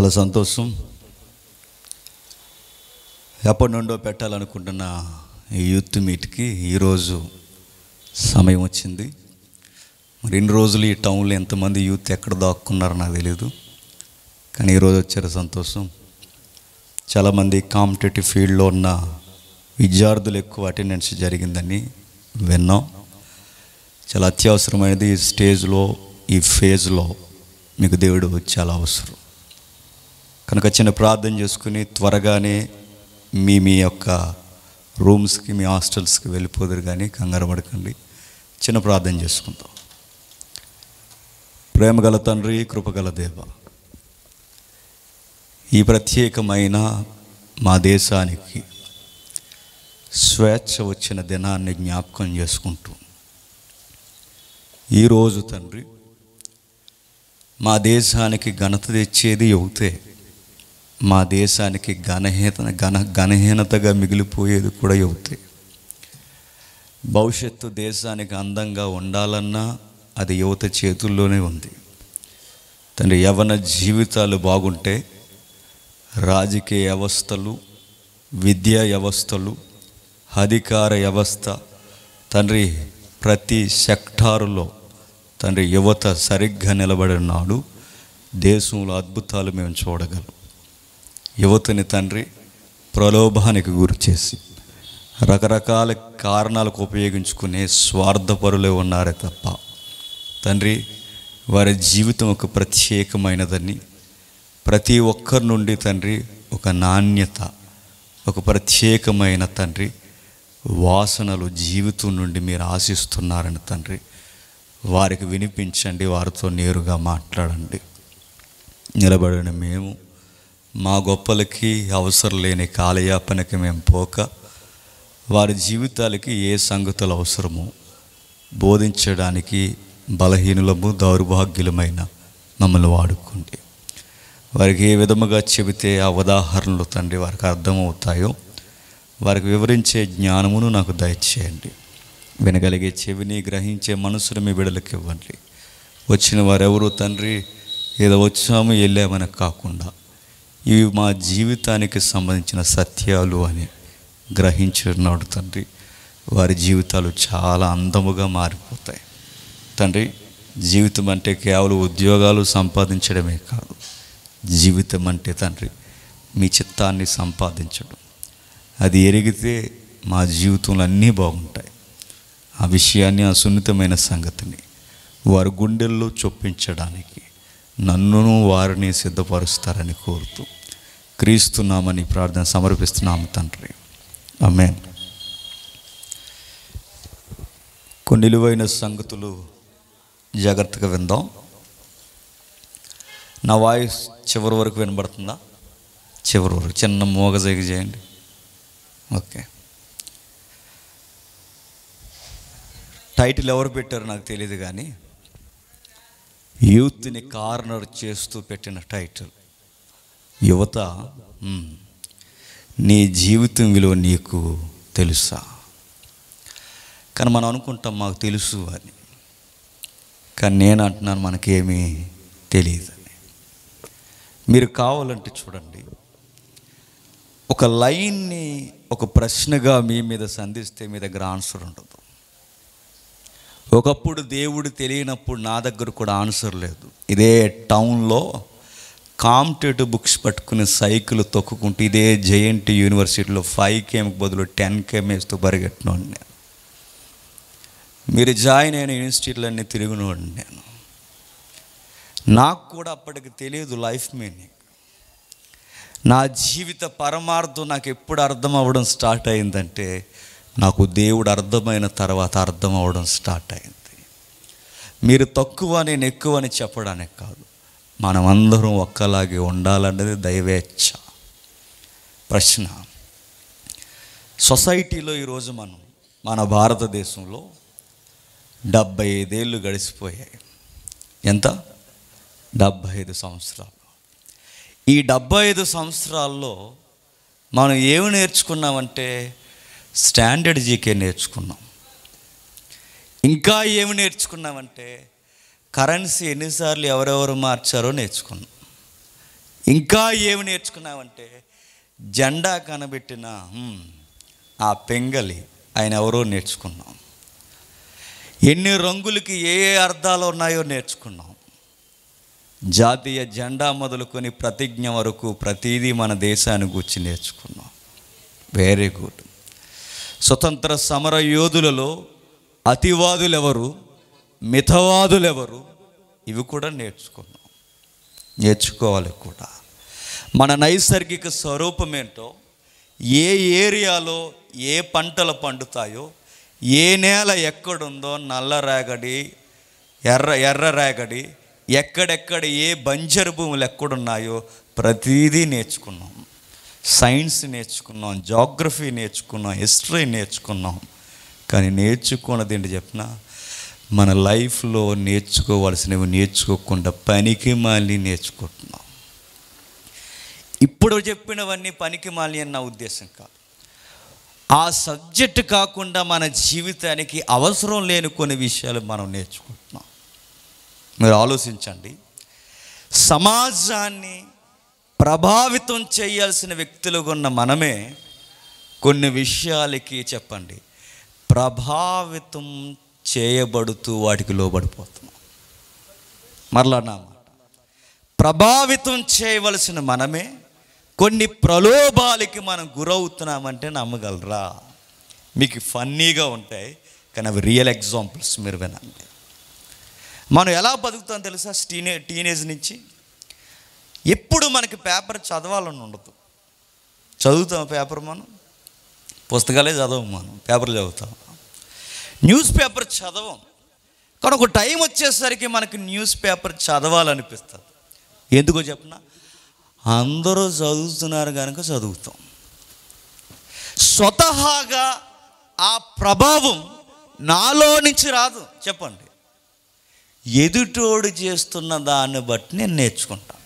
చాలా సంతోషం ఎప్పటి నుండో పెట్టాలనుకుంటున్న ఈ యూత్ మీట్కి ఈరోజు సమయం వచ్చింది మరి ఇన్ని రోజులు ఈ టౌన్లో ఎంతమంది యూత్ ఎక్కడ దాక్కున్నారో నాకు తెలియదు కానీ ఈరోజు వచ్చారు సంతోషం చాలామంది కాంపిటేటివ్ ఫీల్డ్లో ఉన్న విద్యార్థులు ఎక్కువ అటెండెన్స్ జరిగిందని విన్నాం చాలా అత్యవసరమైనది ఈ స్టేజ్లో ఈ ఫేజ్లో మీకు దేవుడు చాలా అవసరం కనుక చిన్న ప్రార్థన చేసుకుని త్వరగానే మీ మీ యొక్క రూమ్స్కి మీ హాస్టల్స్కి వెళ్ళిపోదురు కానీ కంగారు పడకండి చిన్న ప్రార్థన చేసుకుందాం ప్రేమగల తండ్రి కృపగల దేవ ఈ ప్రత్యేకమైన మా దేశానికి స్వేచ్ఛ వచ్చిన దినాన్ని జ్ఞాపకం చేసుకుంటూ ఈరోజు తండ్రి మా దేశానికి ఘనత తెచ్చేది యువతే మా దేశానికి ఘనహీత ఘన ఘనహీనతగా మిగిలిపోయేది కూడా యువతే భవిష్యత్తు దేశానికి అందంగా ఉండాలన్నా అది యువత చేతుల్లోనే ఉంది తండ్రి యవన జీవితాలు బాగుంటే రాజకీయ వ్యవస్థలు విద్యా వ్యవస్థలు అధికార వ్యవస్థ తండ్రి ప్రతి సెక్టారులో తండ్రి యువత సరిగ్గా నిలబడినాడు దేశంలో అద్భుతాలు మేము చూడగలం యువతని తండ్రి ప్రలోభానికి గురి చేసి రకరకాల కారణాలకు ఉపయోగించుకునే స్వార్థపరులే ఉన్నారే తప్ప తండ్రి వారి జీవితం ఒక ప్రత్యేకమైనదని ప్రతి ఒక్కరి నుండి తండ్రి ఒక నాణ్యత ఒక ప్రత్యేకమైన తండ్రి వాసనలు జీవితం నుండి మీరు ఆశిస్తున్నారని తండ్రి వారికి వినిపించండి వారితో నేరుగా మాట్లాడండి నిలబడిన మేము మా గొప్పలకి అవసరం లేని కాలయాపనకి మేము పోక వారి జీవితాలకి ఏ సంగతులు అవసరమో బోధించడానికి బలహీనులము దౌర్భాగ్యులమైన మమ్మల్ని వాడుకోండి వారికి ఏ విధముగా చెబితే ఆ ఉదాహరణలు తండ్రి వారికి అర్థమవుతాయో వారికి వివరించే జ్ఞానమును నాకు దయచేయండి వినగలిగే చెవిని గ్రహించే మనసును మీ బిడలకు ఇవ్వండి వచ్చిన వారెవరు తండ్రి ఏదో వచ్చాము వెళ్ళామని కాకుండా ఇవి మా జీవితానికి సంబంధించిన సత్యాలు అని గ్రహించినాడు తండ్రి వారి జీవితాలు చాలా అందముగా మారిపోతాయి తండ్రి జీవితం అంటే కేవలం ఉద్యోగాలు సంపాదించడమే కాదు జీవితం అంటే తండ్రి మీ చిత్తాన్ని సంపాదించడం అది ఎరిగితే మా జీవితంలో అన్నీ బాగుంటాయి ఆ విషయాన్ని ఆ సున్నితమైన సంగతిని వారి గుండెల్లో చొప్పించడానికి నన్నును వారిని సిద్ధపరుస్తారని కోరుతూ క్రీస్తున్నామని ప్రార్థన సమర్పిస్తున్నాము తండ్రి అమ్మే కొన్ని విలువైన సంగతులు జాగ్రత్తగా విందాం నా వాయిస్ చివరి వరకు వినబడుతుందా చివరి వరకు చిన్న జగ చేయండి ఓకే టైటిల్ ఎవరు పెట్టారు నాకు తెలియదు కానీ యూత్ని కార్నర్ చేస్తూ పెట్టిన టైటిల్ యువత నీ జీవితం విలువ నీకు తెలుసా కానీ మనం అనుకుంటాం మాకు తెలుసు అని కానీ నేను అంటున్నాను మనకేమీ తెలియదు అని మీరు కావాలంటే చూడండి ఒక లైన్ని ఒక ప్రశ్నగా మీ మీద సంధిస్తే మీ దగ్గర ఆన్సర్ ఉండదు ఒకప్పుడు దేవుడు తెలియనప్పుడు నా దగ్గర కూడా ఆన్సర్ లేదు ఇదే టౌన్లో కాంపిటేటివ్ బుక్స్ పట్టుకుని సైకిల్ తొక్కుకుంటూ ఇదే జేఎన్టీ యూనివర్సిటీలో ఫైవ్ కేఎంకి బదులు టెన్ కేఎం వేస్తూ పరిగెట్టినోండి నేను మీరు జాయిన్ అయిన యూనివర్సిటీలన్నీ తిరిగినోండి నేను నాకు కూడా అప్పటికి తెలియదు లైఫ్ మీనింగ్ నా జీవిత పరమార్థం నాకు ఎప్పుడు అర్థం అవ్వడం స్టార్ట్ అయిందంటే నాకు దేవుడు అర్థమైన తర్వాత అర్థం అవ్వడం స్టార్ట్ అయింది మీరు తక్కువ నేను ఎక్కువ అని చెప్పడానికి కాదు మనమందరం ఒక్కలాగే ఉండాలన్నది దైవేచ్ఛ ప్రశ్న సొసైటీలో ఈరోజు మనం మన భారతదేశంలో డెబ్బై ఐదేళ్ళు గడిచిపోయాయి ఎంత డెబ్బై ఐదు సంవత్సరాలు ఈ డెబ్బై ఐదు సంవత్సరాల్లో మనం ఏమి నేర్చుకున్నామంటే స్టాండర్డ్ జీకే నేర్చుకున్నాం ఇంకా ఏమి నేర్చుకున్నామంటే కరెన్సీ ఎన్నిసార్లు ఎవరెవరు మార్చారో నేర్చుకున్నాం ఇంకా ఏమి నేర్చుకున్నామంటే జెండా కనబెట్టిన ఆ పెంగలి ఆయన ఎవరో నేర్చుకున్నాం ఎన్ని రంగులకి ఏ ఏ అర్థాలు ఉన్నాయో నేర్చుకున్నాం జాతీయ జెండా మొదలుకొని ప్రతిజ్ఞ వరకు ప్రతీదీ మన దేశాన్ని గురించి నేర్చుకున్నాం వెరీ గుడ్ స్వతంత్ర సమర యోధులలో అతివాదులు ఎవరు మితవాదులు ఎవరు ఇవి కూడా నేర్చుకున్నాం నేర్చుకోవాలి కూడా మన నైసర్గిక స్వరూపం ఏంటో ఏ ఏరియాలో ఏ పంటలు పండుతాయో ఏ నేల ఎక్కడుందో నల్ల రేగడి ఎర్ర ఎర్ర రేగడి ఎక్కడెక్కడ ఏ బంజరు భూములు ఎక్కడున్నాయో ప్రతిదీ నేర్చుకున్నాం సైన్స్ నేర్చుకున్నాం జాగ్రఫీ నేర్చుకున్నాం హిస్టరీ నేర్చుకున్నాం కానీ నేర్చుకున్నది ఏంటి చెప్పినా మన లైఫ్లో నేర్చుకోవాల్సినవి నేర్చుకోకుండా పనికి మళ్ళీ నేర్చుకుంటున్నాం ఇప్పుడు చెప్పినవన్నీ పనికి మళ్ళీ అని నా ఉద్దేశం కాదు ఆ సబ్జెక్ట్ కాకుండా మన జీవితానికి అవసరం లేని కొన్ని విషయాలు మనం నేర్చుకుంటున్నాం మీరు ఆలోచించండి సమాజాన్ని ప్రభావితం చేయాల్సిన వ్యక్తులుగా ఉన్న మనమే కొన్ని విషయాలకి చెప్పండి ప్రభావితం చేయబడుతూ వాటికి లోబడిపోతాం మరలా నా మాట ప్రభావితం చేయవలసిన మనమే కొన్ని ప్రలోభాలకి మనం గురవుతున్నామంటే నమ్మగలరా మీకు ఫన్నీగా ఉంటాయి కానీ అవి రియల్ ఎగ్జాంపుల్స్ మీరు వినండి మనం ఎలా బతుకుతాం తెలుసా టీనే టీనేజ్ నుంచి ఎప్పుడు మనకి పేపర్ చదవాలని ఉండదు చదువుతాం పేపర్ మనం పుస్తకాలే చదవం మనం పేపర్లు చదువుతాం న్యూస్ పేపర్ చదవం కానీ ఒక టైం వచ్చేసరికి మనకి న్యూస్ పేపర్ చదవాలనిపిస్తుంది ఎందుకో చెప్పిన అందరూ చదువుతున్నారు కనుక చదువుతాం స్వతహాగా ఆ ప్రభావం నాలో నుంచి రాదు చెప్పండి ఎదుటోడు చేస్తున్న దాన్ని బట్టి నేను నేర్చుకుంటాను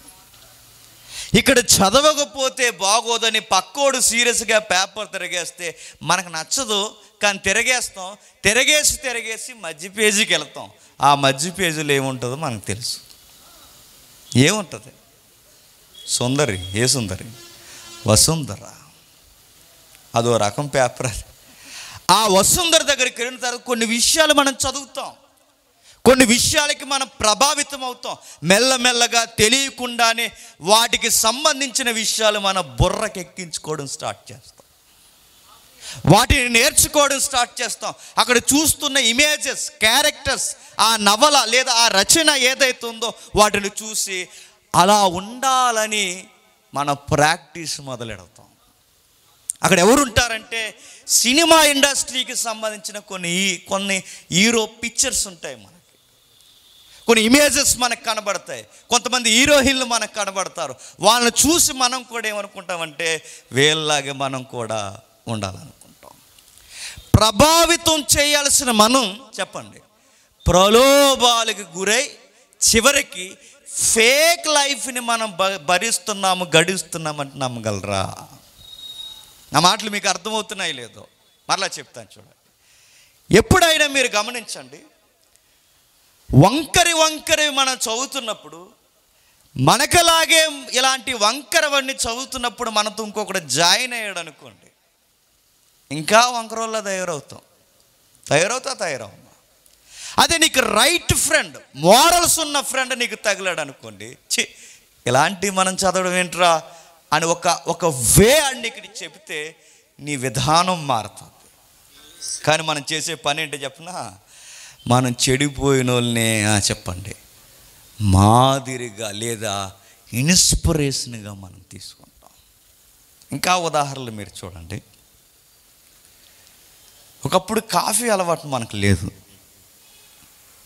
ఇక్కడ చదవకపోతే బాగోదని పక్కోడు సీరియస్గా పేపర్ తిరగేస్తే మనకు నచ్చదు కానీ తిరగేస్తాం తిరగేసి తిరగేసి మధ్య పేజీకి వెళ్తాం ఆ మధ్య పేజీలో ఏముంటుందో మనకు తెలుసు ఏముంటుంది సుందరి ఏ సుందరి వసుంధర అదో రకం పేపర్ ఆ వసుంధర దగ్గరికి వెళ్ళిన తర్వాత కొన్ని విషయాలు మనం చదువుతాం కొన్ని విషయాలకి మనం ప్రభావితం అవుతాం మెల్లమెల్లగా తెలియకుండానే వాటికి సంబంధించిన విషయాలు మన బుర్రకి ఎక్కించుకోవడం స్టార్ట్ చేస్తాం వాటిని నేర్చుకోవడం స్టార్ట్ చేస్తాం అక్కడ చూస్తున్న ఇమేజెస్ క్యారెక్టర్స్ ఆ నవల లేదా ఆ రచన ఏదైతే ఉందో వాటిని చూసి అలా ఉండాలని మన ప్రాక్టీస్ మొదలెడతాం అక్కడ ఎవరుంటారంటే సినిమా ఇండస్ట్రీకి సంబంధించిన కొన్ని కొన్ని హీరో పిక్చర్స్ ఉంటాయి మన కొన్ని ఇమేజెస్ మనకు కనబడతాయి కొంతమంది హీరోయిన్లు మనకు కనబడతారు వాళ్ళని చూసి మనం కూడా ఏమనుకుంటామంటే వీళ్ళలాగే మనం కూడా ఉండాలనుకుంటాం ప్రభావితం చేయాల్సిన మనం చెప్పండి ప్రలోభాలకు గురై చివరికి ఫేక్ లైఫ్ని మనం భరిస్తున్నాము గడిస్తున్నామని నమ్మగలరా నా మాటలు మీకు అర్థమవుతున్నాయి లేదో మరలా చెప్తాను చూడండి ఎప్పుడైనా మీరు గమనించండి వంకరి వంకరి మనం చదువుతున్నప్పుడు మనకలాగే ఇలాంటి వంకరవన్నీ చదువుతున్నప్పుడు మనతో ఇంకొకటి జాయిన్ అయ్యాడు అనుకోండి ఇంకా వంకరోళ్ళ తయారవుతాం తయారవుతా తయారవు అదే నీకు రైట్ ఫ్రెండ్ మోరల్స్ ఉన్న ఫ్రెండ్ నీకు తగిలాడు అనుకోండి చి ఇలాంటి మనం చదవడం ఏంట్రా అని ఒక ఒక వే అని ఇక్కడ చెబితే నీ విధానం మారుతుంది కానీ మనం చేసే పని ఏంటి చెప్పనా మనం చెడిపోయిన వాళ్ళనే చెప్పండి మాదిరిగా లేదా ఇన్స్పిరేషన్గా మనం తీసుకుంటాం ఇంకా ఉదాహరణలు మీరు చూడండి ఒకప్పుడు కాఫీ అలవాటు మనకు లేదు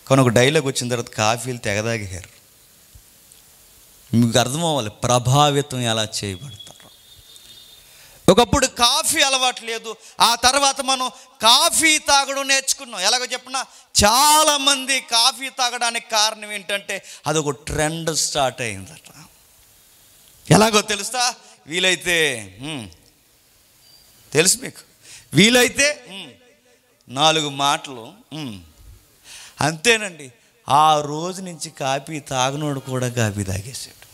కానీ ఒక డైలాగ్ వచ్చిన తర్వాత కాఫీలు తెగదాగారు మీకు అర్థం అవ్వాలి ప్రభావితం ఎలా చేయబడుతుంది ఒకప్పుడు కాఫీ అలవాటు లేదు ఆ తర్వాత మనం కాఫీ తాగడం నేర్చుకున్నాం ఎలాగో చెప్పిన చాలామంది కాఫీ తాగడానికి కారణం ఏంటంటే అదొక ట్రెండ్ స్టార్ట్ అయిందట ఎలాగో తెలుస్తా వీలైతే తెలుసు మీకు వీలైతే నాలుగు మాటలు అంతేనండి ఆ రోజు నుంచి కాఫీ తాగనోడు కూడా కాఫీ తాగేసాడు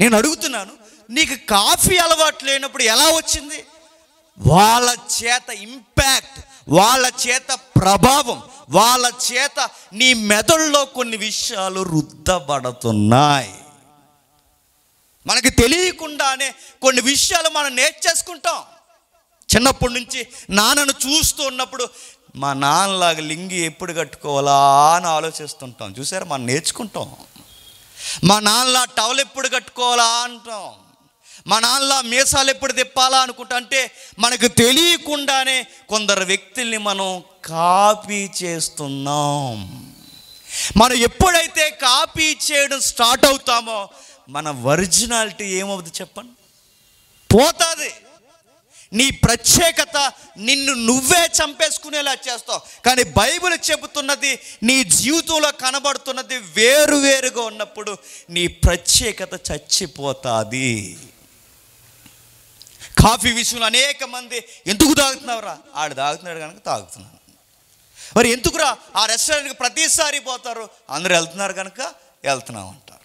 నేను అడుగుతున్నాను నీకు కాఫీ అలవాటు లేనప్పుడు ఎలా వచ్చింది వాళ్ళ చేత ఇంపాక్ట్ వాళ్ళ చేత ప్రభావం వాళ్ళ చేత నీ మెదడులో కొన్ని విషయాలు రుద్దబడుతున్నాయి మనకి తెలియకుండానే కొన్ని విషయాలు మనం నేర్చేసుకుంటాం చిన్నప్పటి నుంచి నాన్నను చూస్తూ ఉన్నప్పుడు మా నాన్నలాగా లింగి ఎప్పుడు కట్టుకోవాలా అని ఆలోచిస్తుంటాం చూసారా మనం నేర్చుకుంటాం మా నాన్నలా టవల్ ఎప్పుడు కట్టుకోవాలా అంటాం మా నాన్న మీసాలు ఎప్పుడు తిప్పాలా అనుకుంటా అంటే మనకు తెలియకుండానే కొందరు వ్యక్తుల్ని మనం కాపీ చేస్తున్నాం మనం ఎప్పుడైతే కాపీ చేయడం స్టార్ట్ అవుతామో మన ఒరిజినాలిటీ ఏమవుతుంది చెప్పండి పోతుంది నీ ప్రత్యేకత నిన్ను నువ్వే చంపేసుకునేలా చేస్తావు కానీ బైబిల్ చెబుతున్నది నీ జీవితంలో కనబడుతున్నది వేరువేరుగా ఉన్నప్పుడు నీ ప్రత్యేకత చచ్చిపోతుంది కాఫీ విషయంలో అనేక మంది ఎందుకు తాగుతున్నావురా ఆడు తాగుతున్నాడు కనుక తాగుతున్నాను మరి ఎందుకురా ఆ రెస్టారెంట్కి ప్రతిసారి పోతారు అందరు వెళ్తున్నారు కనుక వెళ్తున్నాం అంటారు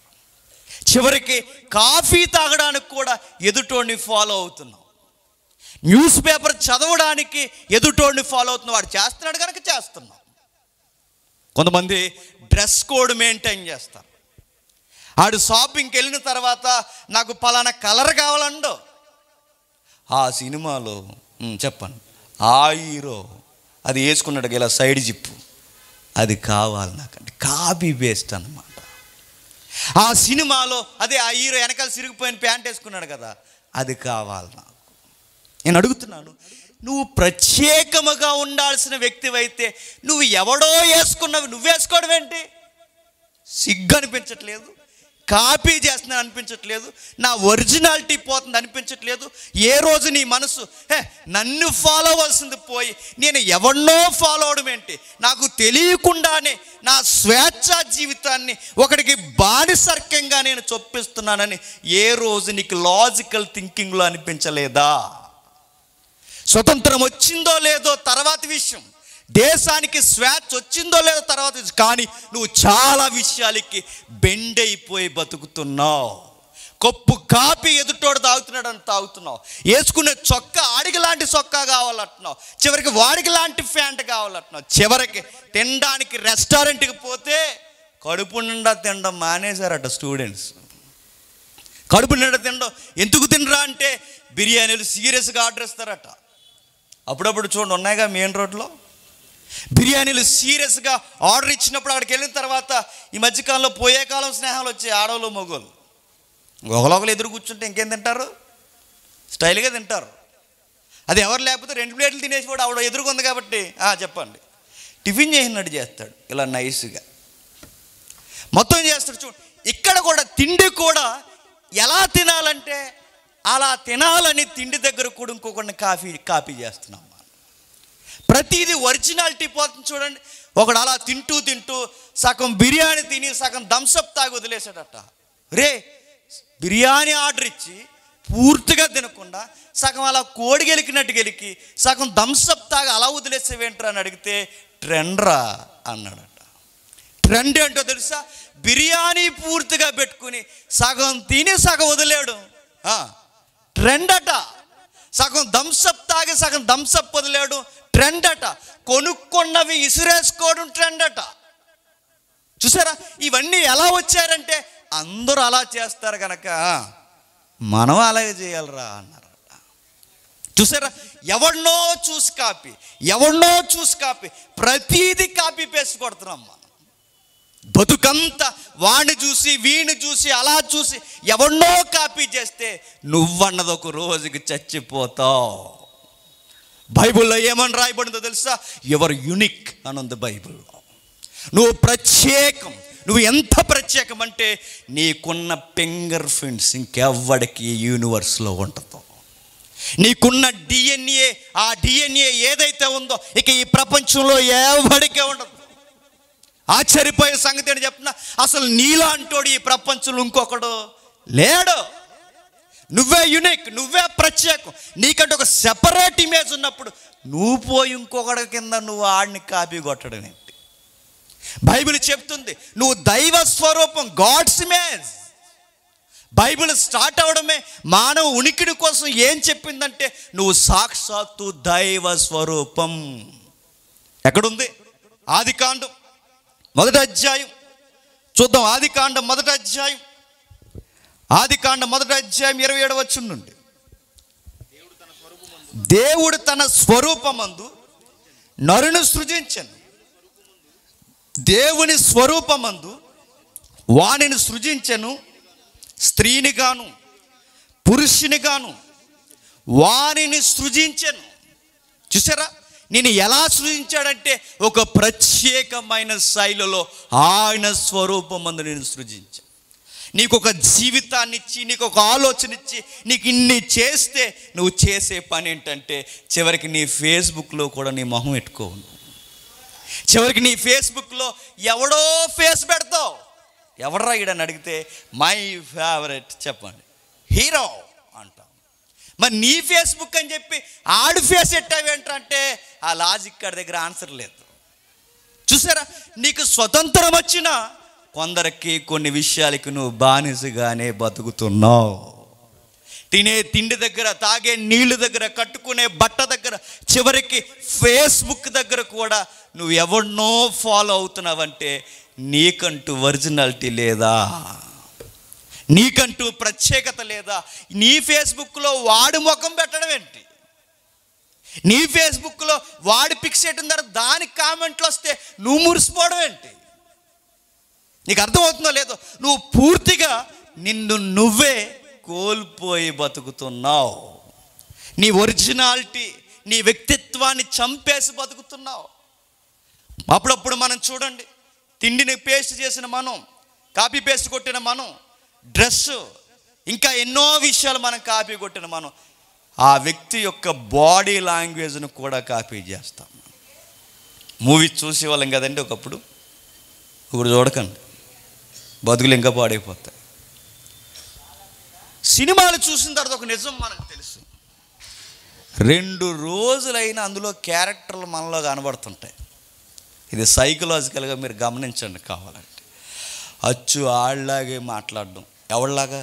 చివరికి కాఫీ తాగడానికి కూడా ఎదుటోడిని ఫాలో అవుతున్నాం న్యూస్ పేపర్ చదవడానికి ఎదుటోడిని ఫాలో అవుతున్నాం వాడు చేస్తున్నాడు కనుక చేస్తున్నాం కొంతమంది డ్రెస్ కోడ్ మెయింటైన్ చేస్తారు ఆడు షాపింగ్కి వెళ్ళిన తర్వాత నాకు పలానా కలర్ కావాలండో ఆ సినిమాలో చెప్పండి ఆ హీరో అది వేసుకున్నాడు ఇలా సైడ్ జిప్పు అది కావాలి నాకంటే కాపీ బేస్ట్ అనమాట ఆ సినిమాలో అదే ఆ హీరో వెనకాల సిరిగిపోయిన ప్యాంట్ వేసుకున్నాడు కదా అది కావాలి నాకు నేను అడుగుతున్నాను నువ్వు ప్రత్యేకముగా ఉండాల్సిన వ్యక్తివైతే నువ్వు ఎవడో వేసుకున్నవి నువ్వేసుకోవడం ఏంటి సిగ్గు అనిపించట్లేదు కాపీ చేస్తున్నాను అనిపించట్లేదు నా ఒరిజినాలిటీ పోతుంది అనిపించట్లేదు ఏ రోజు నీ మనసు హే నన్ను ఫాలో అవ్వాల్సింది పోయి నేను ఎవరినో ఫాలో అవడం ఏంటి నాకు తెలియకుండానే నా స్వేచ్ఛ జీవితాన్ని ఒకడికి బానిసర్కంగా నేను చొప్పిస్తున్నానని ఏ రోజు నీకు లాజికల్ థింకింగ్లో అనిపించలేదా స్వతంత్రం వచ్చిందో లేదో తర్వాత విషయం దేశానికి స్వేచ్ఛ వచ్చిందో లేదో తర్వాత కానీ నువ్వు చాలా విషయాలకి అయిపోయి బతుకుతున్నావు కప్పు కాపి ఎదుటోడు తాగుతున్నాడు అని తాగుతున్నావు వేసుకునే చొక్కా ఆడికి లాంటి చొక్కా కావాలంటున్నావు చివరికి వాడికి లాంటి ఫ్యాంట్ కావాలంటున్నావు చివరికి తినడానికి రెస్టారెంట్కి పోతే కడుపు నిండా తినడం మానేశారట స్టూడెంట్స్ కడుపు నిండా తినడం ఎందుకు తినరా అంటే బిర్యానీలు సీరియస్గా ఆర్డర్ ఇస్తారట అప్పుడప్పుడు చూడండి ఉన్నాయిగా మెయిన్ రోడ్లో బిర్యానీలు సీరియస్గా ఆర్డర్ ఇచ్చినప్పుడు అక్కడికి వెళ్ళిన తర్వాత ఈ మధ్యకాలంలో పోయే కాలం స్నేహాలు వచ్చాయి ఆడవాళ్ళు మగోళ్ళు ఒకరొకరు ఎదురు కూర్చుంటే ఇంకేం తింటారు స్టైల్గా తింటారు అది ఎవరు లేకపోతే రెండు ప్లేట్లు తినేసి కూడా ఆవిడ ఎదురుకుంది కాబట్టి చెప్పండి టిఫిన్ చేసినట్టు చేస్తాడు ఇలా నైస్గా మొత్తం చేస్తాడు చూడు ఇక్కడ కూడా తిండి కూడా ఎలా తినాలంటే అలా తినాలని తిండి దగ్గర కూడా ఇంకొకరిని కాఫీ కాపీ చేస్తున్నాం ప్రతిదీ ఒరిజినాలిటీ పోతుంది చూడండి ఒకడు అలా తింటూ తింటూ సగం బిర్యానీ తిని సగం థమ్సప్ తాగి వదిలేసాడట రే బిర్యానీ ఆర్డర్ ఇచ్చి పూర్తిగా తినకుండా సగం అలా కోడి గెలికినట్టు గెలికి సగం థమ్సప్ తాగి అలా వదిలేసేవేంట్రా అని అడిగితే ట్రెండ్రా అన్నాడట ట్రెండ్ ఏంటో తెలుసా బిర్యానీ పూర్తిగా పెట్టుకుని సగం తిని సగం వదిలేడు ట్రెండ్ అట సగం థమ్సప్ తాగి సగం థమ్సప్ వదిలేడు ట్రెండ్ అట కొనుక్కున్నవి ఇసురేసుకోవడం ట్రెండ్ అట చూసారా ఇవన్నీ ఎలా వచ్చారంటే అందరూ అలా చేస్తారు కనుక మనం అలాగే చేయాలరా అన్నారు చూసారా ఎవడనో చూసి కాపీ ఎవడనో చూసి కాపీ ప్రతీది కాపీ పేసి కొడుతున్నాం మనం బతుకంతా వాణ్ణి చూసి వీణి చూసి అలా చూసి ఎవడినో కాపీ చేస్తే నువ్వన్నది ఒక రోజుకి చచ్చిపోతావు బైబిల్లో ఏమని రాయబడిందో తెలుసా యువర్ యునిక్ అని ఉంది బైబిల్లో నువ్వు ప్రత్యేకం నువ్వు ఎంత ప్రత్యేకం అంటే నీకున్న ఫింగర్ ప్రింట్స్ ఇంకెవ్వడికి యూనివర్స్లో ఉండదు నీకున్న డిఎన్ఏ ఆ డిఎన్ఏ ఏదైతే ఉందో ఇక ఈ ప్రపంచంలో ఎవడికే ఉండదు ఆశ్చర్యపోయే సంగతి అని చెప్పిన అసలు నీలాంటోడు ఈ ప్రపంచంలో ఇంకొకడు లేడు నువ్వే యునిక్ నువ్వే ప్రత్యేకం నీకంటే ఒక సెపరేట్ ఇమేజ్ ఉన్నప్పుడు నువ్వు పోయి ఇంకొకటి కింద నువ్వు ఆడిని కాపీ కొట్టడం ఏంటి బైబిల్ చెప్తుంది నువ్వు దైవ స్వరూపం గాడ్స్ ఇమేజ్ బైబిల్ స్టార్ట్ అవడమే మానవ ఉనికిడి కోసం ఏం చెప్పిందంటే నువ్వు సాక్షాత్తు దైవ స్వరూపం ఎక్కడుంది ఆది కాండం మొదటి అధ్యాయం చూద్దాం ఆది కాండం మొదటి అధ్యాయం ఆది కాండ మొదటి అధ్యాయం ఇరవై ఏడవచ్చు నుండి దేవుడు తన స్వరూపమందు నరును సృజించను దేవుని స్వరూపమందు వాణిని సృజించను పురుషుని గాను వాణిని సృజించను చూసారా నేను ఎలా సృజించాడంటే ఒక ప్రత్యేకమైన శైలిలో ఆయన స్వరూపమందు నేను సృజించాను నీకు ఒక జీవితాన్ని ఇచ్చి నీకు ఒక ఆలోచన ఇచ్చి నీకు ఇన్ని చేస్తే నువ్వు చేసే పని ఏంటంటే చివరికి నీ ఫేస్బుక్లో కూడా నీ మొహం పెట్టుకోవు చివరికి నీ ఫేస్బుక్లో ఎవడో ఫేస్ పెడతావు ఎవడరా ఈడని అడిగితే మై ఫేవరెట్ చెప్పండి హీరో అంటాం మరి నీ ఫేస్బుక్ అని చెప్పి ఆడు ఫేస్ ఏంటంటే ఆ లాజిక్ కాడి దగ్గర ఆన్సర్ లేదు చూసారా నీకు స్వతంత్రం వచ్చినా కొందరికి కొన్ని విషయాలకి నువ్వు బానిసగానే బతుకుతున్నావు తినే తిండి దగ్గర తాగే నీళ్ళు దగ్గర కట్టుకునే బట్ట దగ్గర చివరికి ఫేస్బుక్ దగ్గర కూడా నువ్వు ఎవరినో ఫాలో అవుతున్నావంటే నీకంటూ ఒరిజినాలిటీ లేదా నీకంటూ ప్రత్యేకత లేదా నీ ఫేస్బుక్లో వాడి ముఖం పెట్టడం ఏంటి నీ ఫేస్బుక్లో వాడి పిక్స్ పెట్టిన తర్వాత దాని కామెంట్లు వస్తే నువ్వు మురిసిపోవడం ఏంటి నీకు అర్థమవుతుందో లేదో నువ్వు పూర్తిగా నిన్ను నువ్వే కోల్పోయి బతుకుతున్నావు నీ ఒరిజినాలిటీ నీ వ్యక్తిత్వాన్ని చంపేసి బతుకుతున్నావు అప్పుడప్పుడు మనం చూడండి తిండిని పేస్ట్ చేసిన మనం కాపీ పేస్ట్ కొట్టిన మనం డ్రెస్ ఇంకా ఎన్నో విషయాలు మనం కాపీ కొట్టిన మనం ఆ వ్యక్తి యొక్క బాడీ లాంగ్వేజ్ను కూడా కాపీ చేస్తాం మూవీ చూసేవాళ్ళం కదండి ఒకప్పుడు ఇప్పుడు చూడకండి బతుకులు ఇంకా పాడైపోతాయి సినిమాలు చూసిన తర్వాత ఒక నిజం మనకు తెలుసు రెండు రోజులైనా అందులో క్యారెక్టర్లు మనలో కనబడుతుంటాయి ఇది సైకలాజికల్గా మీరు గమనించండి కావాలంటే అచ్చు ఆళ్ళలాగే మాట్లాడడం ఎవళ్ళలాగా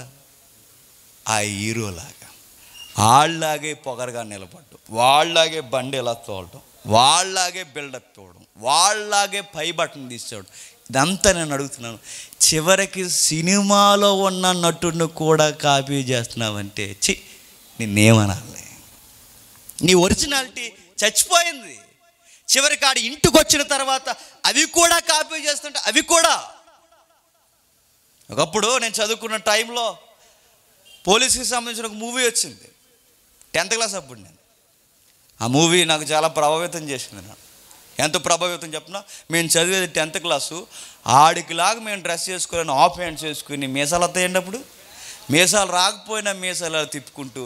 ఆ హీరోలాగా ఆళ్ళలాగే పొగరగా నిలబడడం వాళ్ళలాగే బండి ఎలా తోలడం వాళ్ళలాగే బిల్డప్ ఇవ్వడం వాళ్ళలాగే పై బటన్ తీసేయడం ఇదంతా నేను అడుగుతున్నాను చివరికి సినిమాలో ఉన్న నటుడిని కూడా కాపీ చేస్తున్నావంటే చి నిన్నేమనాలి నీ ఒరిజినాలిటీ చచ్చిపోయింది చివరికి ఆడ ఇంటికి వచ్చిన తర్వాత అవి కూడా కాపీ చేస్తుంటే అవి కూడా ఒకప్పుడు నేను చదువుకున్న టైంలో పోలీస్కి సంబంధించిన ఒక మూవీ వచ్చింది టెన్త్ క్లాస్ అప్పుడు నేను ఆ మూవీ నాకు చాలా ప్రభావితం చేసింది నాకు ఎంత ప్రభావితం చెప్పినా మేము చదివేది టెన్త్ క్లాసు ఆడికిలాగా మేము డ్రెస్ చేసుకుని ఆఫ్ హ్యాండ్స్ వేసుకుని మీసాలు వస్తాయండి మీసాలు రాకపోయినా మీసాలు తిప్పుకుంటూ